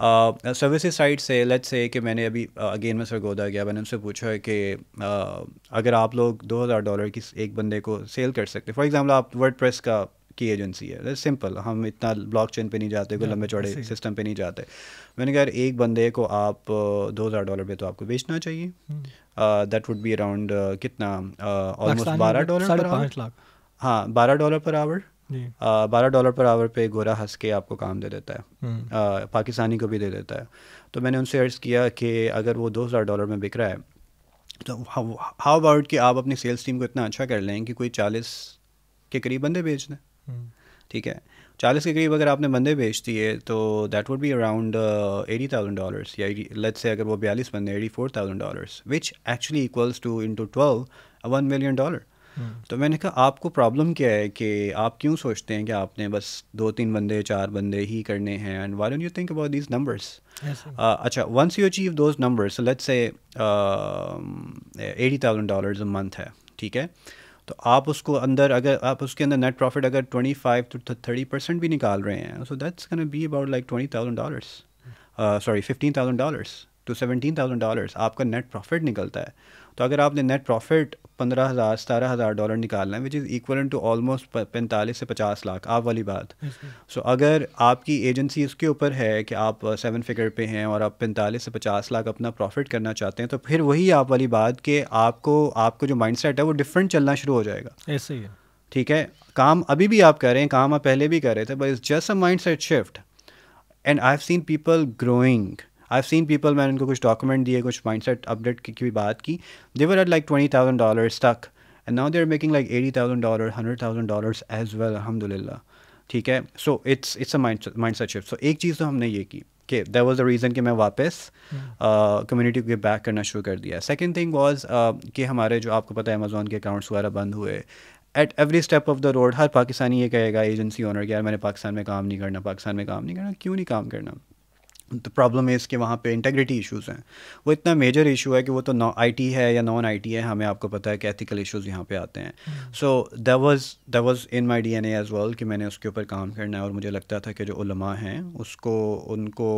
services uh, side से लेट्स से कि मैंने अभी अगेन uh, में सरगोदा गया मैंने उनसे पूछा है कि uh, अगर आप लोग दो हज़ार डॉलर की एक बंदे को सेल कर सकते फॉर एग्जाम्पल आप वर्ड का की एजेंसी है सिंपल हम इतना ब्लॉक चेन पर नहीं जाते लंबे चौड़े सिस्टम पर नहीं जाते मैंने कहा एक बंदे को आप दो हज़ार डॉलर पर तो आपको बेचना चाहिए दैट वुड बी अराउंड कितना ऑलमोस्ट बारह डॉलर पर हाँ बारह डॉलर पर आवर बारह डॉलर पर आवर पे गोरा हंस के आपको काम दे देता है हम्म। पाकिस्तानी को भी दे देता है तो मैंने उनसे अर्ज़ किया कि अगर वो दो हज़ार डॉलर में बिक रहा है तो हाउ अबाउट कि आप अपनी सेल्स टीम को इतना अच्छा कर लें कि कोई चालीस के करीब बंदे भेज दें हम्म। ठीक है चालीस के करीब अगर आपने बंदे भेज दिए तो that would be around eighty thousand dollars या लेट से अगर वो बयालीस बंदे eighty four thousand dollars which actually equals to into twelve one million dollar hmm. तो मैंने कहा आपको प्रॉब्लम क्या है कि आप क्यों सोचते हैं कि आपने बस दो तीन बंदे चार बंदे ही करने हैं and why don't you think about these numbers अच्छा once you achieve those number let's say eighty thousand dollars a month है ठीक है तो आप उसको अंदर अगर आप उसके अंदर नेट प्रॉफिट अगर twenty five to thirty percent भी निकाल रहे हैं so that's can be about like twenty thousand dollars sorry fifteen thousand dollars to seventeen thousand dollars आपका नेट प्रॉफिट निकलता है तो अगर आपने नेट प्रॉफिट पंद्रह हज़ार सतारह हज़ार डॉलर निकालना है which is equal to almost पैंतालीस से पचास लाख आप वाली बात सो so, अगर आपकी एजेंसी इसके ऊपर है कि आप सेवन फिगर पे हैं और आप पैंतालीस से पचास लाख अपना प्रॉफिट करना चाहते हैं तो फिर वही आप वाली बात कि आपको आपको जो माइंड सेट है वो डिफरेंट चलना शुरू हो जाएगा ऐसे ही ठीक है काम अभी भी आप कर रहे हैं काम आप पहले भी कर रहे थे but is just a mindset shift and I have seen people growing I seen people मैंने उनको कुछ डॉक्यूमेंट दिए कुछ माइंडसेट अपडेट की, भी बात की they were at like twenty thousand dollar stuck and now they are making like eighty thousand dollar hundred thousand dollars as well अलहमदिल्ला ठीक है so it's it's a mindset shift so एक चीज़ तो हमने ये की कि देर वॉज द रीज़न कि मैं वापस कम्युनिटी हम्म। uh, को बैक करना शुरू कर दिया सेकेंड थिंग वॉज कि हमारे जो आपको पता है अमेजोन के अकाउंट्स वगैरह बंद हुए at every step of the road हर पाकिस्तानी ये कहेगा एजेंसी ओनर कि यार मैंने पाकिस्तान में काम नहीं करना पाकिस्तान में काम नहीं करना क्यों नहीं काम करना द प्रॉब्लम है इसके वहाँ पे इंटेग्रिटी इश्यूज हैं वो इतना मेजर इशू है कि वो तो आई है या नॉन आई है हमें आपको पता है कि एथिकल इश्यूज यहाँ पे आते हैं so that was that was in my DNA as well कि मैंने उसके ऊपर काम करना है और मुझे लगता था कि जो उलमा हैं उसको उनको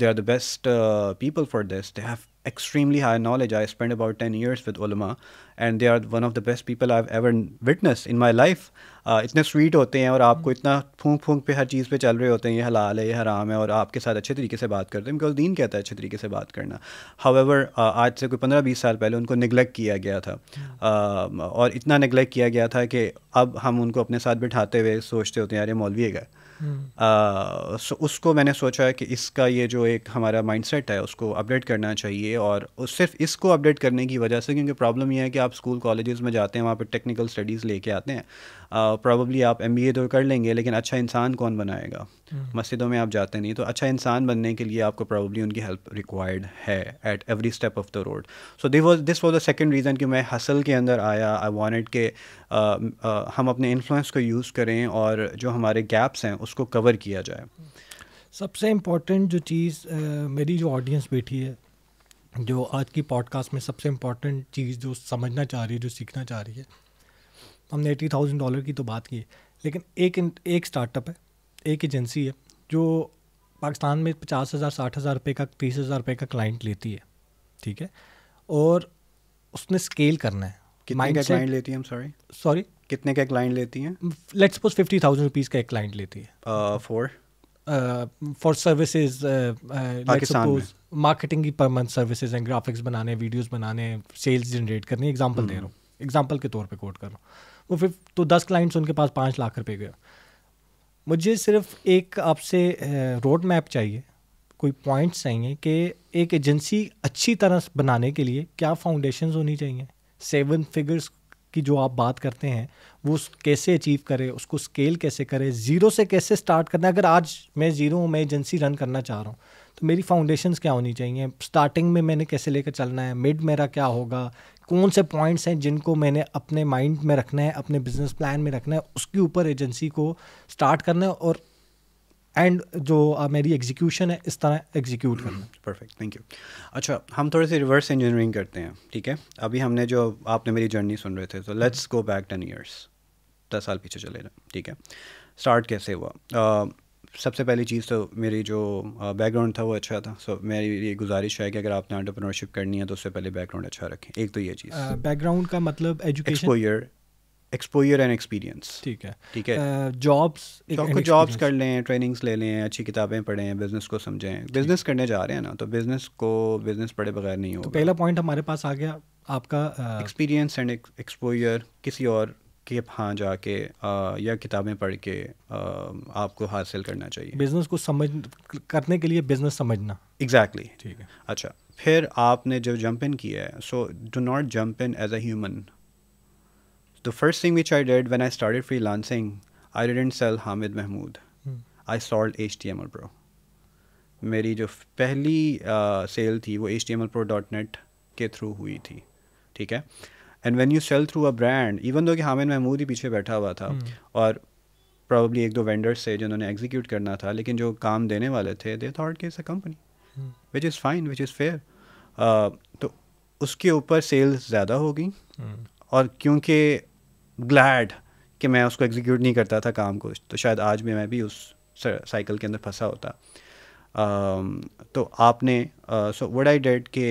they are the best uh, people for this. They have extremely high knowledge. I spent about 10 years with ulama and they are one of the best people I've ever witnessed in my life. Uh, इतने sweet होते हैं और आपको इतना फूंक फूंक पे हर चीज़ पे चल रहे होते हैं ये हलाल है ये हराम है और आपके साथ अच्छे तरीके से बात करते हैं बिकॉज दीन कहता है अच्छे तरीके से बात करना हावेवर uh, आज से कोई पंद्रह बीस साल पहले उनको निगलेक्ट किया गया था um, और इतना निगलेक्ट किया गया था कि अब हम उनको अपने साथ बिठाते हुए सोचते होते हैं यार ये मौलवी गए सो उसको मैंने सोचा कि इसका ये जो एक हमारा माइंडसेट है उसको अपडेट करना चाहिए और सिर्फ इसको अपडेट करने की वजह से क्योंकि प्रॉब्लम यह है कि आप स्कूल कॉलेजेस में जाते हैं वहाँ पर टेक्निकल स्टडीज़ लेके आते हैं प्रॉब्ली uh, आप एम तो कर लेंगे लेकिन अच्छा इंसान कौन बनाएगा hmm. मस्जिदों में आप जाते नहीं तो अच्छा इंसान बनने के लिए आपको प्रॉब्ली उनकी हेल्प रिक्वायर्ड है at every step of the road so they was this was the second reason कि मैं हसल के अंदर आया आई वॉन्ट के uh, uh, हम अपने इन्फ्लुएंस को यूज़ करें और जो हमारे गैप्स हैं उसको कवर किया जाए सबसे इम्पोर्टेंट जो चीज़ मेरी जो ऑडियंस बैठी है जो आज की पॉडकास्ट में सबसे इम्पॉर्टेंट चीज़ जो समझना चाह रही है जो सीखना चाह रही है हमने एटी थाउजेंड डॉलर की तो बात की है लेकिन एक एक स्टार्टअप है एक एजेंसी है जो पाकिस्तान में पचास हज़ार साठ हज़ार रुपये का तीस हज़ार रुपये का क्लाइंट लेती है ठीक है और उसने स्केल करना है कितने का क्लाइंट लेती है सॉरी सॉरी कितने का क्लाइंट लेती हैं let's suppose fifty thousand rupees का एक क्लाइंट लेती है फोर फॉर सर्विसेज मार्केटिंग की पर मंथ सर्विसेज हैं ग्राफिक्स बनाने वीडियोस बनाने सेल्स जनरेट करनी एग्जांपल hmm. दे रहा हूँ एग्जांपल के तौर पे कोट कर रहा हूँ वो फिर तो दस क्लाइंट्स उनके पास पाँच लाख रुपए गया मुझे सिर्फ एक आपसे रोड मैप चाहिए कोई पॉइंट्स चाहिए कि एक एजेंसी अच्छी तरह बनाने के लिए क्या फाउंडेशन होनी चाहिए सेवन फिगर्स की जो आप बात करते हैं वो कैसे अचीव करें उसको स्केल कैसे करें ज़ीरो से कैसे स्टार्ट करना है अगर आज मैं ज़ीरो हूँ मैं एजेंसी रन करना चाह रहा हूँ तो मेरी फाउंडेशंस क्या होनी चाहिए स्टार्टिंग में मैंने कैसे लेकर चलना है मिड मेरा क्या होगा कौन से पॉइंट्स हैं जिनको मैंने अपने माइंड में रखना है अपने बिजनेस प्लान में रखना है उसके ऊपर एजेंसी को स्टार्ट करना है और एंड जो आ, मेरी एग्जीक्यूशन है इस तरह एग्जीक्यूट करना परफेक्ट थैंक यू अच्छा हम थोड़े से रिवर्स इंजीनियरिंग करते हैं ठीक है अभी हमने जो आपने मेरी जर्नी सुन रहे थे तो let's go back ten years दस साल पीछे चले जाए ठीक है स्टार्ट कैसे हुआ uh, सबसे पहली चीज़ तो मेरी जो बैकग्राउंड था वो अच्छा था सो so, मेरी ये गुजारिश है कि अगर आपने एंटरप्रेन्योरशिप करनी है तो उससे पहले बैकग्राउंड अच्छा रखें एक तो ये चीज़ बैकग्राउंड uh, का मतलब एजुकेशन एक्सपोयर एंड एक्सपीरियंस ठीक है ठीक है जॉब्स uh, जॉब्स कर लें ट्रेनिंग्स ले लें अच्छी किताबें पढ़ें बिजनेस को समझें बिजनेस करने जा रहे हैं ना तो बिजनेस को बिजनेस पढ़े बगैर नहीं तो होगा तो पहला पॉइंट हमारे पास आ गया आपका एक्सपीरियंस एंड एक्सपोयर किसी और कि हाँ जाके आ, या किताबें पढ़ के आ, आपको हासिल करना चाहिए बिजनेस को समझ करने के लिए बिजनेस समझना एग्जैक्टली exactly. ठीक है अच्छा फिर आपने जो जंप इन किया है so do not jump in as a human the first thing which I did when I started freelancing I didn't sell Hamid Mahmood I sold H T M L pro मेरी जो पहली sale sale थी वो H T M L pro dot net के through हुई थी ठीक है and when you sell through a brand even though कि हामिद महमूद ही पीछे बैठा हुआ था hmm. और प्रॉब्ली एक दो वेंडर्स थे जिन्होंने एग्जीक्यूट करना था लेकिन जो काम देने वाले थे दे थॉट के a company which is fine which is fair तो उसके ऊपर सेल्स ज़्यादा हो गई hmm. और क्योंकि ग्लैड कि मैं उसको एग्जीक्यूट नहीं करता था काम को तो शायद आज भी मैं भी उस साइकिल के अंदर फंसा होता Um, तो आपने सो वट आई डेड के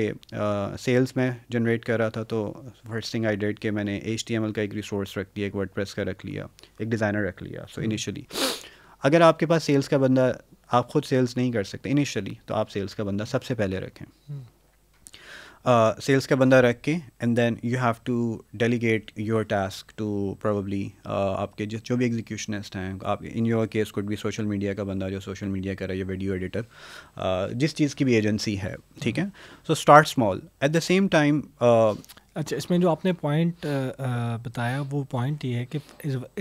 सेल्स uh, में जनरेट कर रहा था तो फर्स्ट थिंग आई डेड के मैंने एच का एक रिसोर्स रख दिया एक वर्ड का रख लिया एक डिज़ाइनर रख लिया सो so, इनिशियली hmm. अगर आपके पास सेल्स का बंदा आप खुद सेल्स नहीं कर सकते इनिशियली तो आप सेल्स का बंदा सबसे पहले रखें hmm. सेल्स का बंदा रख के and then you have to delegate your task to probably आपके जिस जो भी एग्जीक्यूशनिस्ट हैं आप इन योर केस कुड भी सोशल मीडिया का बंदा जो सोशल मीडिया का रहा या वीडियो एडिटर जिस चीज़ की भी एजेंसी है ठीक है so start small at the same time अच्छा इसमें जो आपने पॉइंट uh, uh, बताया वो पॉइंट ये है कि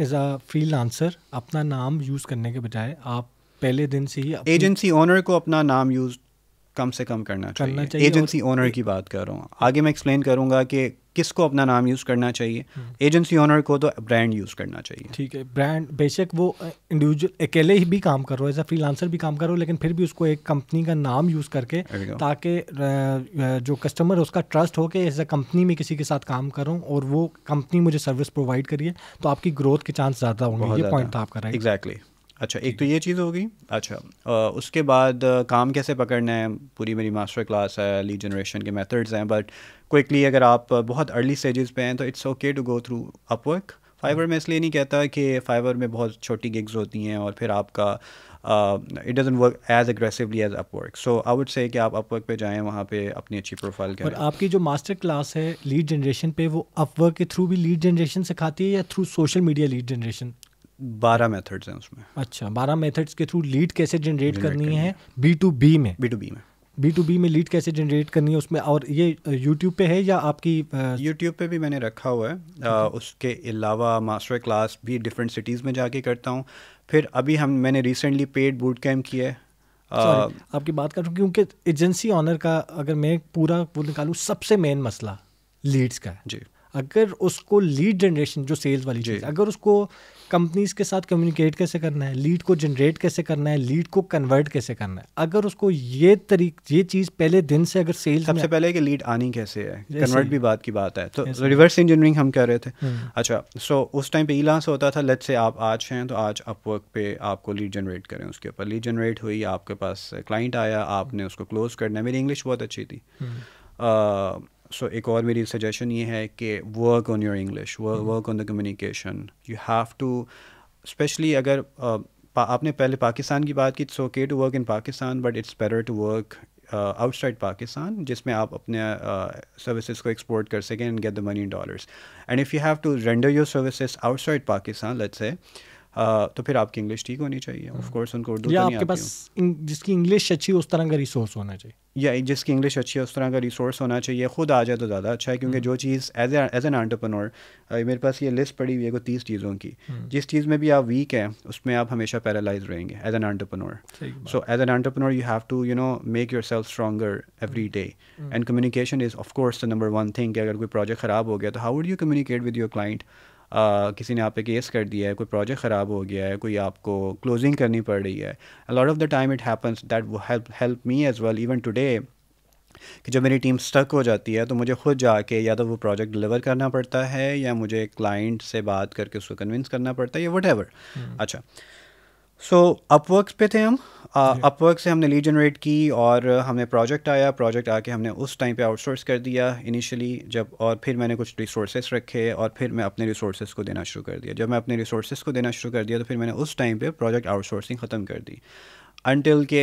एज अ फ्री अपना नाम यूज़ करने के बजाय आप पहले दिन से ही एजेंसी ओनर को अपना नाम यूज़ कम से कम करना करना चाहिए एजेंसी ओनर की बात कर रहा हूँ आगे मैं एक्सप्लेन करूँगा कि किसको अपना नाम यूज़ करना चाहिए एजेंसी हम्म। ओनर को तो ब्रांड यूज़ करना चाहिए ठीक है ब्रांड बेशक वो इंडिविजुअल अकेले ही भी काम कर रहा हो एज अ फ्रीलांसर भी काम कर रहा हो लेकिन फिर भी उसको एक कंपनी का नाम यूज़ करके ताकि जो कस्टमर है उसका ट्रस्ट हो कि एज अ कंपनी में किसी के साथ काम करूँ और वो कंपनी मुझे सर्विस प्रोवाइड करिए तो आपकी ग्रोथ के चांस ज़्यादा होंगे ये पॉइंट था रहे हैं एग्जैक्टली अच्छा एक तो ये चीज़ होगी अच्छा आ, उसके बाद आ, काम कैसे पकड़ना है पूरी मेरी मास्टर क्लास है लीड जनरेशन के मेथड्स हैं बट क्विकली अगर आप बहुत अर्ली स्टेजेस पे हैं तो it's okay to go through Upwork Fiverr में इसलिए नहीं कहता कि फाइवर में बहुत छोटी गिग्स होती हैं और फिर आपका it doesn't work as aggressively as Upwork so I would say कि आप अपवर्क पे जाएं वहाँ पे अपनी अच्छी प्रोफाइल करें और आपकी जो मास्टर क्लास है लीड जनरेशन पे वो अपवर्क के थ्रू भी लीड जनरेशन सिखाती है या through social media lead generation बारह मेथड्स हैं उसमें अच्छा बारह मेथड्स के थ्रू लीड कैसे जनरेट करनी, है बी टू बी में बी टू बी में बी टू बी में लीड कैसे जनरेट करनी है उसमें और ये यूट्यूब पे है या आपकी यूट्यूब पे भी मैंने रखा हुआ है आ, उसके अलावा मास्टर क्लास भी डिफरेंट सिटीज़ में जाके करता हूँ फिर अभी हम मैंने रिसेंटली पेड बूट कैम्प किया है आपकी बात कर रहा हूँ क्योंकि एजेंसी ऑनर का अगर मैं पूरा वो निकालूँ सबसे मेन मसला लीड्स का है जी अगर उसको लीड जनरेशन जो सेल्स वाली चीज़ अगर उसको कंपनीज के साथ कम्युनिकेट कैसे करना है लीड को जनरेट कैसे करना है लीड को कन्वर्ट कैसे करना है अगर उसको ये तरीक ये चीज़ पहले दिन से अगर सेल सबसे पहले कि लीड आनी कैसे है कन्वर्ट भी बात की बात है तो रिवर्स इंजीनियरिंग हम कह रहे थे हम्म। अच्छा सो उस टाइम पे इलास होता था लेट से आप आज हैं तो आज अपवर्क पे आपको लीड जनरेट करें उसके ऊपर लीड जनरेट हुई आपके पास क्लाइंट आया आपने उसको क्लोज करना मेरी इंग्लिश बहुत अच्छी थी हम्म। सो एक और मेरी सजेशन ये है कि work on your English work on the communication you have to specially अगर आपने पहले पाकिस्तान की बात की it's okay to work in Pakistan but it's better to work outside Pakistan जिसमें आप अपने सर्विसेज को एक्सपोर्ट कर सकें and get the money dollars and if you have to render your services outside Pakistan let's say तो फिर आपकी इंग्लिश ठीक होनी चाहिए ऑफ hmm. कोर्स उनको उर्दू तो आपके पास जिसकी इंग्लिश अच्छी उस तरह का रिसोर्स होना चाहिए या जिसकी इंग्लिश अच्छी है उस तरह का रिसोर्स होना चाहिए खुद आ जाए तो ज़्यादा अच्छा है क्योंकि हम्म। जो चीज़ एज एज एन आंटरप्रनोर मेरे पास ये लिस्ट पड़ी हुई है कोई तीस चीज़ों की हम्म। जिस चीज़ में भी आप वीक हैं उसमें आप हमेशा पैरालाइज रहेंगे as an entrepreneur so as an entrepreneur you have to you know make yourself stronger every day and communication is of course the number one thing अगर कोई प्रोजेक्ट ख़राब हो गया तो how would you communicate with your client किसी ने आप पे केस कर दिया है कोई प्रोजेक्ट ख़राब हो गया है कोई आपको क्लोजिंग करनी पड़ रही है lot of the time it happens that help help me as well even today कि जब मेरी टीम स्टक हो जाती है तो मुझे खुद जाके या तो वो प्रोजेक्ट डिलीवर करना पड़ता है या मुझे क्लाइंट से बात करके उसको कन्विंस करना पड़ता है या वट hmm. अच्छा सो अपवर्क्स पे थे हम अपवर्क uh, से हमने ली जनरेट की और हमने प्रोजेक्ट आया प्रोजेक्ट आके हमने उस टाइम पे आउटसोर्स कर दिया इनिशियली जब और फिर मैंने कुछ रिसोर्सेज रखे और फिर मैं अपने रिसोर्सेस को देना शुरू कर दिया जब मैं अपने रिसोर्सेज को देना शुरू कर दिया तो फिर मैंने उस टाइम पे प्रोजेक्ट आउटसोर्सिंग ख़त्म कर दी अनटिल के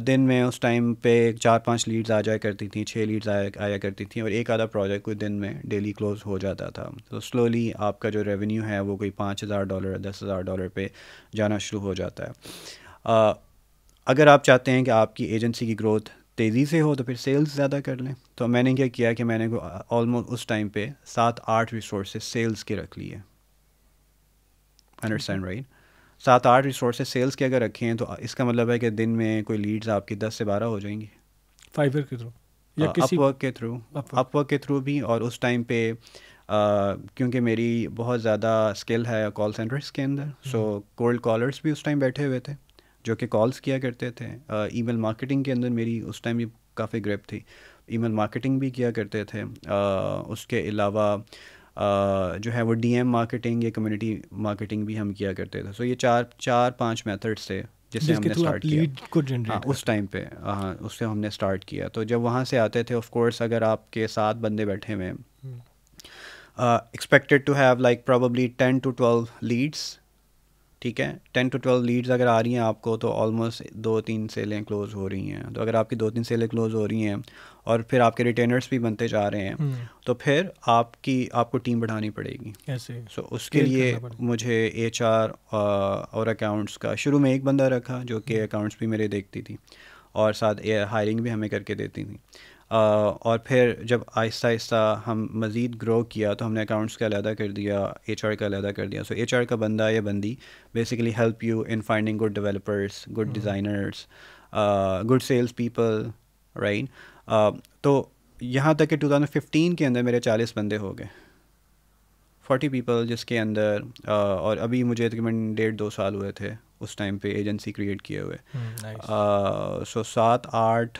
दिन में उस टाइम पे चार पांच लीड्स आ जाया करती थी छः लीड्स आया आया करती थी और एक आधा प्रोजेक्ट कुछ दिन में डेली क्लोज हो जाता था तो स्लोली आपका जो रेवेन्यू है वो कोई पाँच हज़ार डॉलर दस हज़ार डॉलर पे जाना शुरू हो जाता है अगर आप चाहते हैं कि आपकी एजेंसी की ग्रोथ तेज़ी से हो तो फिर सेल्स ज़्यादा कर लें तो मैंने क्या किया कि मैंने ऑलमोस्ट उस टाइम पे सात आठ रिसोर्सेज सेल्स के रख लिए अंडरस्टैंड राइट सात आठ रिसोर्सेज सेल्स के अगर रखे हैं तो इसका मतलब है कि दिन में कोई लीड्स आपकी दस से बारह हो जाएंगी फाइवर के थ्रू या हाँ, किसी अपवर्क के थ्रू अपवर्क के थ्रू भी और उस टाइम पे क्योंकि मेरी बहुत ज़्यादा स्किल है कॉल सेंटर्स के अंदर सो कोल्ड कॉलर्स भी उस टाइम बैठे हुए थे जो कि कॉल्स किया करते थे ई मेल मार्केटिंग के अंदर मेरी उस टाइम भी काफ़ी ग्रेप थी ई मेल मार्केटिंग भी किया करते थे उसके अलावा जो है वो डी एम मार्केटिंग या कम्युनिटी मार्केटिंग भी हम किया करते थे सो so ये चार चार पाँच मैथड्स थे जिससे हमने स्टार्ट किया को हाँ, उस टाइम पे हाँ उससे हमने स्टार्ट किया तो जब वहाँ से आते थे ऑफ कोर्स अगर आपके सात बंदे बैठे हुए expected to have like probably ten to twelve leads ठीक है टेन टू ट्वेल्व लीड्स अगर आ रही हैं आपको तो ऑलमोस्ट दो तीन सेलें क्लोज़ हो रही हैं तो अगर आपकी दो तीन सेलें क्लोज़ हो रही हैं और फिर आपके रिटेनर्स भी बनते जा रहे हैं हम्म। तो फिर आपकी आपको टीम बढ़ानी पड़ेगी ऐसे सो so, उसके लिए मुझे एच और अकाउंट्स का शुरू में एक बंदा रखा जो कि अकाउंट्स हम्म। भी मेरे देखती थी और साथ हायरिंग भी हमें करके देती थी और फिर जब आहिस्ता आहिस्ता हम मज़ीद ग्रो किया तो हमने अकाउंट्स का अलहदा कर दिया एच का अलहदा कर दिया सो एच एच का बंदा या बंदी basically help you in finding good developers good designers good sales people right तो यहाँ तक कि 2015 के अंदर मेरे 40 बंदे हो गए 40 पीपल जिसके अंदर और अभी मुझे तकरीबन डेढ़ दो साल हुए थे उस टाइम पे एजेंसी क्रिएट किए हुए सो हम्म, सात आठ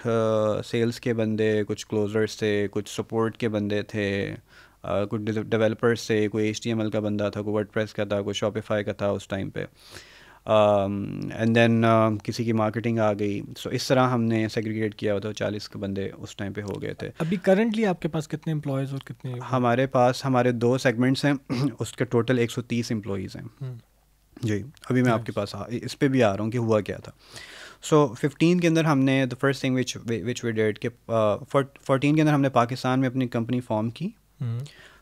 सेल्स के बंदे कुछ क्लोजर्स थे कुछ सपोर्ट के बंदे थे Uh, कुछ डेवलपर्स थे कोई एच का बंदा था कोई वर्ड का था कोई शॉपिफाई का था उस टाइम पर एंड um, देन um, किसी की मार्केटिंग आ गई सो so, इस तरह हमने सेग्रीगेट किया हुआ था तो चालीस के बंदे उस टाइम पे हो गए थे अभी करंटली आपके पास कितने एम्प्लॉयज़ और कितने हमारे पास हमारे दो सेगमेंट्स हैं उसके टोटल 130 एम्प्लॉयज़ हैं हम्म। जी अभी मैं आपके पास आ इस पर भी आ रहा हूँ कि हुआ क्या था सो so, फिफ्टीन के अंदर हमने the first thing which which we did के फोर्टीन के अंदर हमने पाकिस्तान में अपनी कंपनी फॉर्म की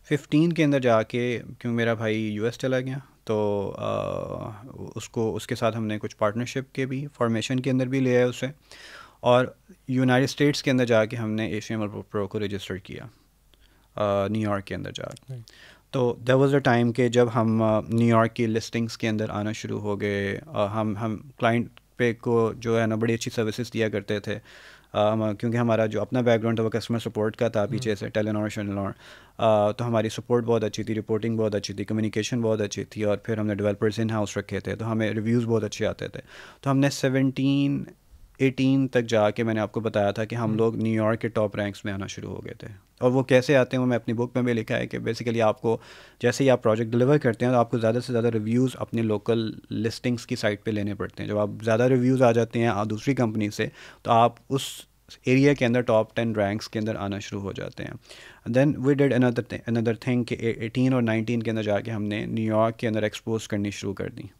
फिफ्टीन हम्म। के अंदर जाके क्यों मेरा भाई यूएस चला गया तो आ, उसको उसके साथ हमने कुछ पार्टनरशिप के भी फॉर्मेशन के अंदर भी ले आए उसे और यूनाइटेड स्टेट्स के अंदर जाके हमने एशियन मल प्रो को रजिस्टर किया न्यूयॉर्क के अंदर जा तो देर वॉज़ अ टाइम के जब हम न्यूयॉर्क की लिस्टिंग्स के अंदर आना शुरू हो गए हम हम क्लाइंट पे को जो है ना बड़ी अच्छी सर्विसेज दिया करते थे हम क्योंकि हमारा जो अपना बैकग्राउंड था वो कस्टमर सपोर्ट का था पीछे हम्म। से टेलीनॉर शेलनॉर तो हमारी सपोर्ट बहुत अच्छी थी रिपोर्टिंग बहुत अच्छी थी कम्युनिकेशन बहुत अच्छी थी और फिर हमने डेवलपर्स इन हाउस रखे थे तो हमें रिव्यूज़ बहुत अच्छे आते थे तो हमने सेवनटीन एटीन तक जाके मैंने आपको बताया था कि हम हम्म। लोग न्यूयॉर्क के टॉप रैंक्स में आना शुरू हो गए थे और वो कैसे आते हैं वो मैं अपनी बुक में भी लिखा है कि बेसिकली आपको जैसे ही आप प्रोजेक्ट डिलीवर करते हैं तो आपको ज़्यादा से ज़्यादा रिव्यूज़ अपने लोकल लिस्टिंग्स की साइट पे लेने पड़ते हैं जब आप ज़्यादा रिव्यूज़ आ जाते हैं दूसरी कंपनी से तो आप उस एरिया के अंदर टॉप टेन रैंक्स के अंदर आना शुरू हो जाते हैं then we did another another thing कि एटीन और नाइनटीन के अंदर जाके हमने न्यूयॉर्क के अंदर एक्सपोज करनी शुरू कर दी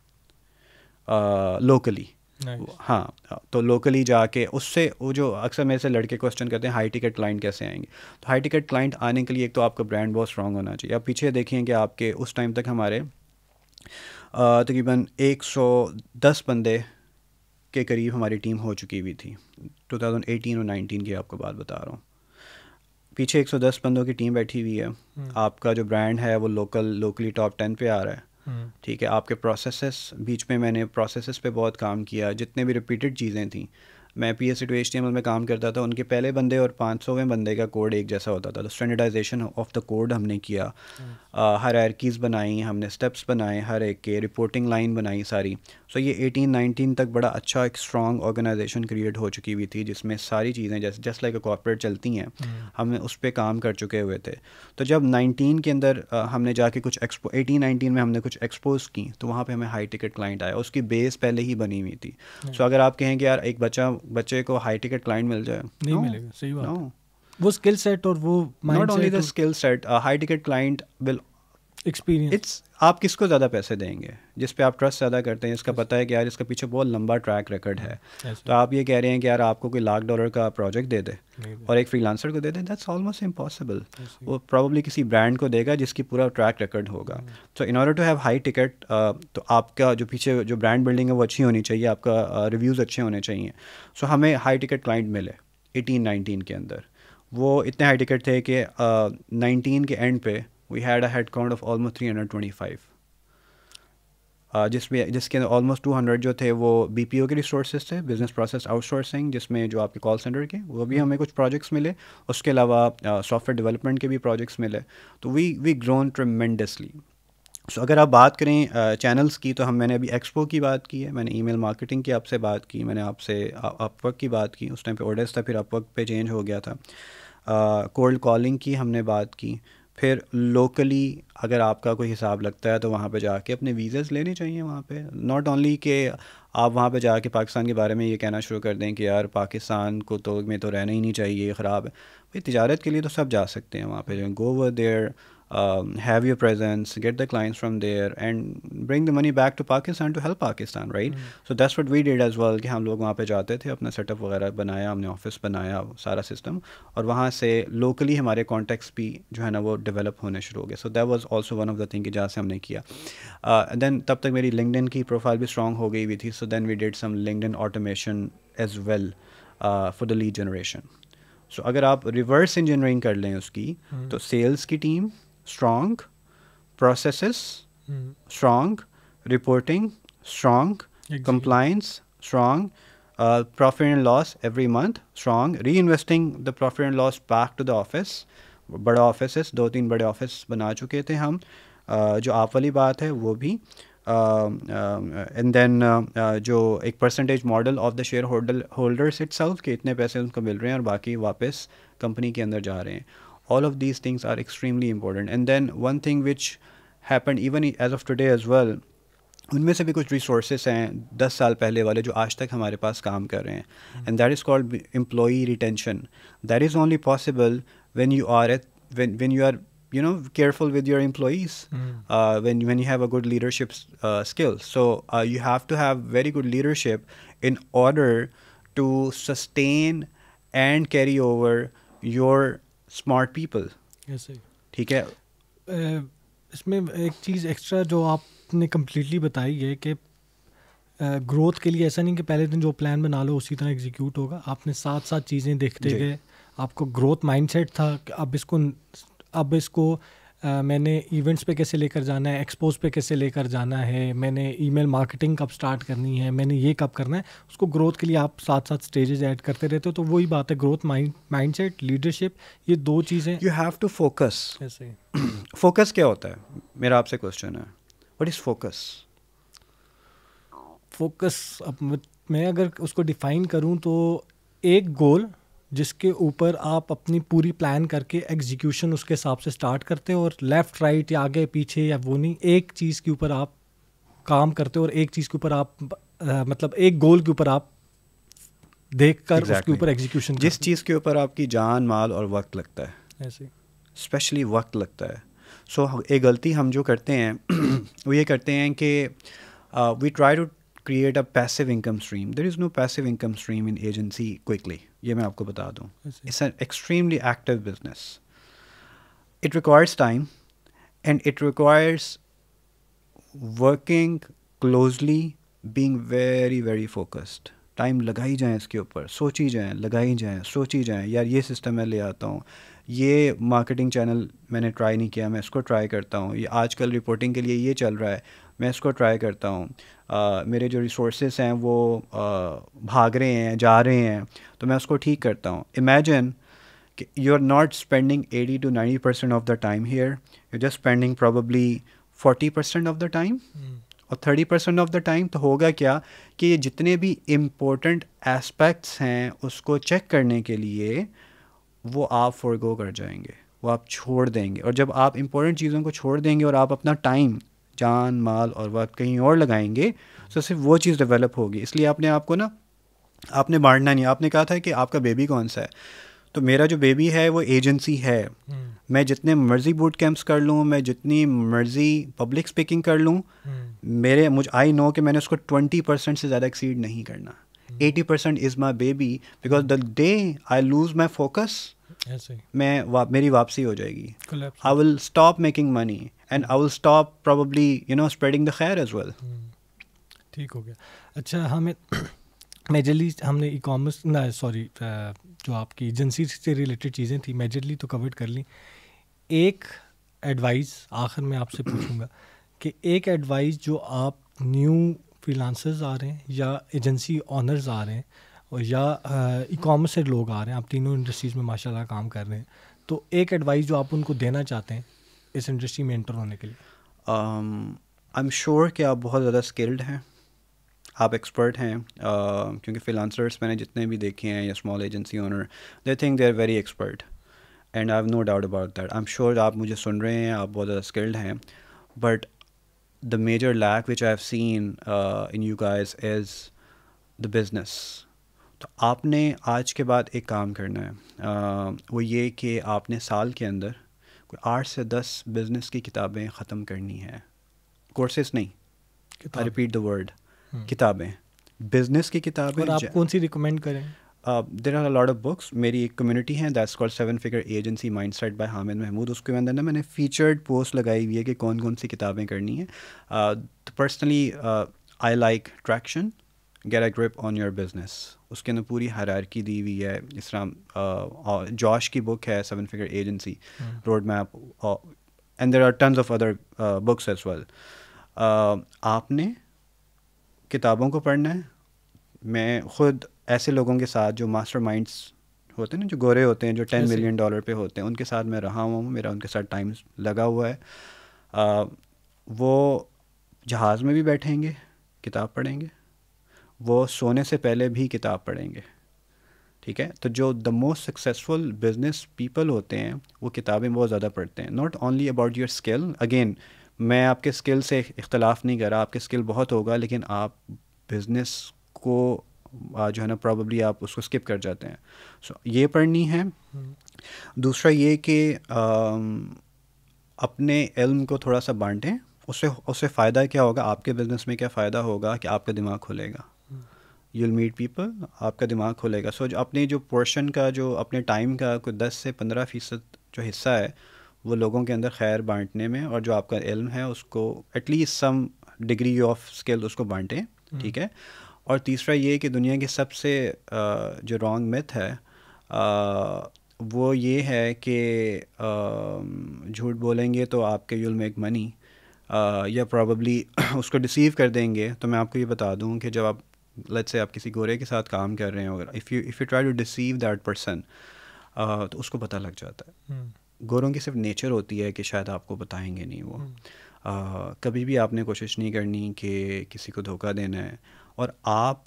लोकली nice. हाँ तो लोकली जाके उससे वो जो अक्सर मेरे से लड़के क्वेश्चन करते हैं हाई टिकट क्लाइंट कैसे आएंगे तो हाई टिकट क्लाइंट आने के लिए एक तो आपका ब्रांड बहुत स्ट्रॉग होना चाहिए आप पीछे देखेंगे आपके उस टाइम तक हमारे तकरीबन एक सौ दस बंदे के करीब हमारी टीम हो चुकी हुई थी 2018 और 19 की आपको बात बता रहा हूँ पीछे 110 बंदों की टीम बैठी हुई है हम्म। आपका जो ब्रांड है वो लोकल लोकली टॉप टेन पे आ रहा है ठीक है आपके प्रोसेसेस बीच में मैंने प्रोसेसेस पे बहुत काम किया जितने भी रिपीटेड चीज़ें थी मैं पी एस टू टी में काम करता था उनके पहले बंदे और पाँच सौवें बंदे का कोड एक जैसा होता था तो स्टैंडर्डाइजेशन ऑफ द कोड हमने किया हर हम्म। एरकीज़ बनाई हमने स्टेप्स बनाए हर एक के रिपोर्टिंग लाइन बनाई सारी सो ये एटीन नाइनटीन तक बड़ा अच्छा एक स्ट्रॉन्ग ऑर्गेनाइजेशन क्रिएट हो चुकी हुई थी जिसमें सारी चीज़ें जैसे जस्ट लाइक अ कॉपरेट चलती हैं हम हम्म। उस पर काम कर चुके हुए थे तो जब नाइनटीन के अंदर हमने जाके कुछ एक्सपो एटीन नाइनटीन में हमने कुछ एक्सपोज की तो वहाँ पर हमें हाई टिकट क्लाइंट आया उसकी बेस पहले ही बनी हुई थी सो हम्म। so, अगर आप कहें कि यार एक बच्चा बच्चे को हाई टिकट क्लाइंट मिल जाए नहीं मिलेगा सही बात वो स्किल सेट और वो not only the skill set high ticket client will experience it's आप किसको ज़्यादा पैसे देंगे जिस पे आप ट्रस्ट ज़्यादा करते हैं इसका पता है कि यार इसका पीछे बहुत लंबा ट्रैक रिकॉर्ड है तो आप ये कह रहे हैं कि यार आपको कोई लाख डॉलर का प्रोजेक्ट दे दे और एक फ्रीलांसर को दे दे दैट्स ऑलमोस्ट इम्पॉसिबल वो प्रॉब्ली किसी ब्रांड को देगा जिसकी पूरा ट्रैक रिकॉर्ड होगा so in order to have high ticket तो आपका जो पीछे जो ब्रांड बिल्डिंग है वो अच्छी होनी चाहिए आपका रिव्यूज़ uh, अच्छे होने चाहिए सो हमें हाई टिकट क्लाइंट मिले एटीन नाइनटीन के अंदर वो इतने हाई टिकट थे कि नाइनटीन uh, के एंड पे a head count of almost three hundred twenty five जिसमें जिसके अंदर ऑलमोस्ट टू हंड्रेड जो थे वो बी पी ओ के रिसोर्सेज थे बिज़नेस प्रोसेस आउटसोर्सिंग जिसमें जो आपके कॉल सेंटर के वो भी hmm. हमें कुछ प्रोजेक्ट्स मिले उसके अलावा सॉफ्टवेयर uh, डेवलपमेंट के भी प्रोजेक्ट्स मिले तो we we grown tremendously so अगर आप बात करें चैनल्स uh, की तो हम मैंने अभी एक्सपो की बात की है मैंने ईमेल मार्केटिंग की आपसे बात की मैंने आपसे अपवर्क uh, की बात की उस टाइम पे ऑर्डर्स था फिर अपवर्क पे चेंज हो गया था कोल्ड uh, कॉलिंग की हमने बात की uh, फिर लोकली अगर आपका कोई हिसाब लगता है तो वहाँ पे जाके अपने वीज़ाज़ लेने चाहिए वहाँ पे नॉट ओनली कि आप वहाँ पे जाके पाकिस्तान के बारे में ये कहना शुरू कर दें कि यार पाकिस्तान को तो में तो रहना ही नहीं चाहिए ख़राब है भाई तजारत के लिए तो सब जा सकते हैं वहाँ पर go over there there Um, have your presence, get the clients from there, and bring the money back to Pakistan to help Pakistan, right? Hmm. So that's what we did as well. We would go we our setup, we built our office, we built our system, and from there, locally, our contacts also developed. So that was also one of the things we did. Uh, then, tab tak my LinkedIn profile was strong, so then we did some LinkedIn automation as well uh, for the lead generation. so, अगर आप reverse engineering कर लें उसकी hmm. strong, processes mm. strong, reporting strong, exactly. compliance strong, uh, profit and loss every month strong, reinvesting the profit and loss back to the office. बड़ा office दो तीन बड़े office बना चुके थे हम uh, जो आप वाली बात है वो भी and uh, then uh, uh, जो एक percentage model of the shareholder holders it के इतने पैसे उनको मिल रहे हैं और बाकी वापस कंपनी के अंदर जा रहे हैं all of these things are extremely important and then one thing which happened even as of today as well उनमें से भी कुछ रिसोर्सेस हैं दस साल पहले वाले जो आज तक हमारे पास काम कर रहे हैं and that is called employee retention that is only possible when when when you are you know careful with your employees hmm. uh, when when you have a good leadership uh, skill so uh, you have to have very good leadership in order to sustain and carry over your smart people ठीक है इसमें एक चीज़ extra जो आपने completely बताई है कि growth के लिए ऐसा नहीं कि पहले दिन जो प्लान बना लो उसी तरह एग्जीक्यूट होगा आपने साथ साथ चीज़ें देखते गए आपको ग्रोथ माइंडसेट था कि अब इसको अब इसको मैंने इवेंट्स पे कैसे लेकर जाना है एक्सपोज पे कैसे लेकर जाना है मैंने ईमेल मार्केटिंग कब स्टार्ट करनी है मैंने ये कब करना है उसको ग्रोथ के लिए आप साथ साथ स्टेजेस ऐड करते रहते हो तो वही बात है ग्रोथ माइंड सेट लीडरशिप ये दो चीज़ें यू हैव टू फोकस ऐसे फोकस क्या होता है मेरा आपसे क्वेश्चन है वट इज़ फोकस फोकस अब मैं अगर उसको डिफाइन करूँ तो एक गोल जिसके ऊपर आप अपनी पूरी प्लान करके एग्जीक्यूशन उसके हिसाब से स्टार्ट करते हो और लेफ़्ट राइट या आगे पीछे या वो नहीं एक चीज़ के ऊपर आप काम करते हो और एक चीज़ के ऊपर आप आ, मतलब एक गोल के ऊपर आप देख कर exactly. उसके ऊपर एग्जीक्यूशन जिस चीज़ के ऊपर आपकी जान माल और वक्त लगता है ऐसे स्पेशली वक्त लगता है सो so, एक गलती हम जो करते हैं वो ये करते हैं कि we try to create a passive income stream there is no passive income stream in agency quickly ये मैं आपको बता दूं it's an extremely active business it requires time and it requires working closely being very very focused time लगाई जाएं इसके ऊपर सोची जाएं लगाई जाएं सोची जाएं यार ये सिस्टम मैं ले आता हूँ ये मार्केटिंग चैनल मैंने ट्राई नहीं किया मैं इसको ट्राई करता हूँ ये आजकल रिपोर्टिंग के लिए ये चल रहा है मैं इसको ट्राई करता हूँ मेरे जो रिसोर्स हैं वो आ, भाग रहे हैं जा रहे हैं तो मैं उसको ठीक करता हूँ इमेजिन कि you are not spending eighty to ninety percent of the time here you just spending probably forty percent of the time और thirty percent of the time तो होगा क्या कि ये जितने भी इम्पोर्टेंट एस्पेक्ट्स हैं उसको चेक करने के लिए वो आप फॉरगो कर जाएंगे वो आप छोड़ देंगे और जब आप इम्पोर्टेंट चीज़ों को छोड़ देंगे और आप अपना टाइम जान माल और वक्त कहीं और लगाएंगे तो सिर्फ वो चीज़ डेवलप होगी इसलिए आपने आपको ना आपने बांटना नहीं आपने कहा था कि आपका बेबी कौन सा है तो मेरा जो बेबी है वो एजेंसी है हम्म। मैं जितने मर्ज़ी बूट कैंप्स कर लूँ मैं जितनी मर्ज़ी पब्लिक स्पीकिंग कर लूँ हम्म। मेरे मुझ आई नो कि मैंने उसको ट्वेंटी परसेंट से ज़्यादा एक्सीड नहीं करना eighty percent is my baby because the day I lose my focus मैं वा, मेरी वापसी हो जाएगी I will stop making money and I will stop probably you know spreading the खैर एज वेल ठीक हो गया अच्छा हमें मेजरली हमने ई कॉमर्स ना सॉरी जो आपकी एजेंसी से रिलेटेड चीज़ें थी मेजरली तो कवर कर ली एक एडवाइस आखिर में आपसे पूछूंगा कि एक एडवाइस जो आप न्यू फ्रीलांसर्स आ रहे हैं या एजेंसी ऑनर्स आ रहे हैं और या ई कॉमर्स से लोग आ रहे हैं आप तीनों इंडस्ट्रीज़ में माशाल्लाह काम कर रहे हैं तो एक एडवाइस जो आप उनको देना चाहते हैं इस इंडस्ट्री में इंटर होने के लिए आई एम श्योर कि आप बहुत ज़्यादा स्किल्ड हैं आप एक्सपर्ट हैं uh, क्योंकि फिलानसर्स मैंने जितने भी देखे हैं या small agency owner they think they are very expert and I have no doubt about that I am sure आप मुझे सुन रहे हैं आप बहुत ज़्यादा स्किल्ड हैं but the major lack which I have seen in you guys is the business तो आपने आज के बाद एक काम करना है आ, वो ये कि आपने साल के अंदर कोई आठ से दस बिज़नेस की किताबें ख़त्म करनी है कोर्सेस नहीं आई रिपीट द वर्ड किताबें बिज़नेस की किताबें आप कौन सी रिकमेंड करें there are lot of books मेरी एक कम्युनिटी है that's called seven figure agency mindset by Hamid Mahmood उसके अंदर ना मैंने फीचर्ड पोस्ट लगाई हुई है कि कौन कौन सी किताबें करनी है personally I like traction get a grip on your business उसके अंदर पूरी हरारकी दी हुई है जिस तरह जॉश की बुक है seven figure agency roadmap and there are terms of other books as well आपने किताबों को पढ़ना है मैं खुद ऐसे लोगों के साथ जो मास्टर माइंड्स होते हैं ना जो गोरे होते हैं जो टेन मिलियन डॉलर पे होते हैं उनके साथ मैं रहा हुआ हूँ मेरा उनके साथ टाइम लगा हुआ है आ, वो जहाज़ में भी बैठेंगे किताब पढ़ेंगे वो सोने से पहले भी किताब पढ़ेंगे ठीक है तो जो the most successful business people होते हैं वो किताबें बहुत ज़्यादा पढ़ते हैं not only about your skill again मैं आपके स्किल से इख्तलाफ नहीं कर रहा आपके स्किल बहुत होगा लेकिन आप बिज़नेस को जो है ना प्रॉब्ली आप उसको स्किप कर जाते हैं सो so, ये पढ़नी है दूसरा ये कि अपने इल्म को थोड़ा सा बांटें उससे उससे फ़ायदा क्या होगा आपके बिज़नेस में क्या फ़ायदा होगा कि आपका दिमाग खुलेगा यूल मीट पीपल आपका दिमाग खुलेगा सो so, अपने जो पोर्शन का जो अपने टाइम का कोई दस से पंद्रह फ़ीसद जो हिस्सा है वो लोगों के अंदर खैर बांटने में और जो आपका इल्म है उसको at least some degree of skill उसको बांटें हम्म। ठीक है और तीसरा ये कि दुनिया की सबसे जो रॉन्ग मिथ है वो ये है कि झूठ बोलेंगे तो आपके यूल मेक मनी या प्रॉब्ली उसको डिसीव कर देंगे तो मैं आपको ये बता दूं कि जब आप लेट्स से आप किसी गोरे के साथ काम कर रहे हैं अगर if you if you try to deceive that person तो उसको पता लग जाता है hmm. गोरों की सिर्फ नेचर होती है कि शायद आपको बताएंगे नहीं वो hmm. uh, कभी भी आपने कोशिश नहीं करनी कि किसी को धोखा देना है और आप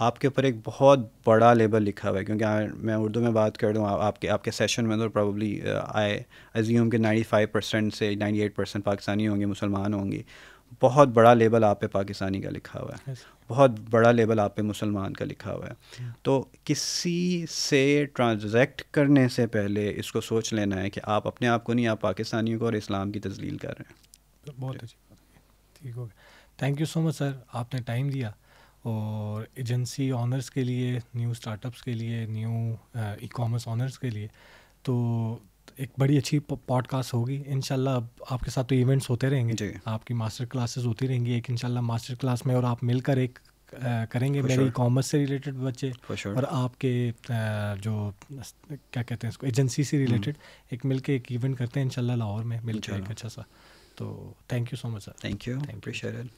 आपके ऊपर एक बहुत बड़ा लेबल लिखा हुआ है क्योंकि आ, मैं उर्दू में बात कर हूँ आप, आपके आपके सेशन में तो प्रॉब्ली आई अज्यूम के नाइन्टी फाइव परसेंट से नाइन्टी एट परसेंट पाकिस्तानी होंगे मुसलमान होंगे बहुत बड़ा लेबल आप पे पाकिस्तानी का लिखा हुआ है बहुत बड़ा लेबल आप पे मुसलमान का लिखा हुआ है तो किसी से ट्रांजैक्ट करने से पहले इसको सोच लेना है कि आप अपने आप को नहीं आप पाकिस्तानियों को और इस्लाम की तजलील कर रहे हैं तो बहुत अच्छी ठीक हो गया thank you so much sir आपने टाइम दिया और एजेंसी ऑनर्स के लिए न्यू स्टार्टअप्स के लिए न्यू ई कॉमर्स ऑनर्स के लिए तो एक बड़ी अच्छी पॉडकास्ट होगी इन अब आपके साथ तो इवेंट्स होते रहेंगे आपकी मास्टर क्लासेस होती रहेंगी एक इनशाला मास्टर क्लास में और आप मिलकर एक आ, करेंगे मेरे कॉमर्स से रिलेटेड बच्चे sure. और आपके आ, जो क्या कहते हैं इसको एजेंसी से रिलेटेड हम्म। एक मिल एक इवेंट करते हैं इनशाला लाहौर में मिलकर एक अच्छा सा तो thank you so much sir thank you thank you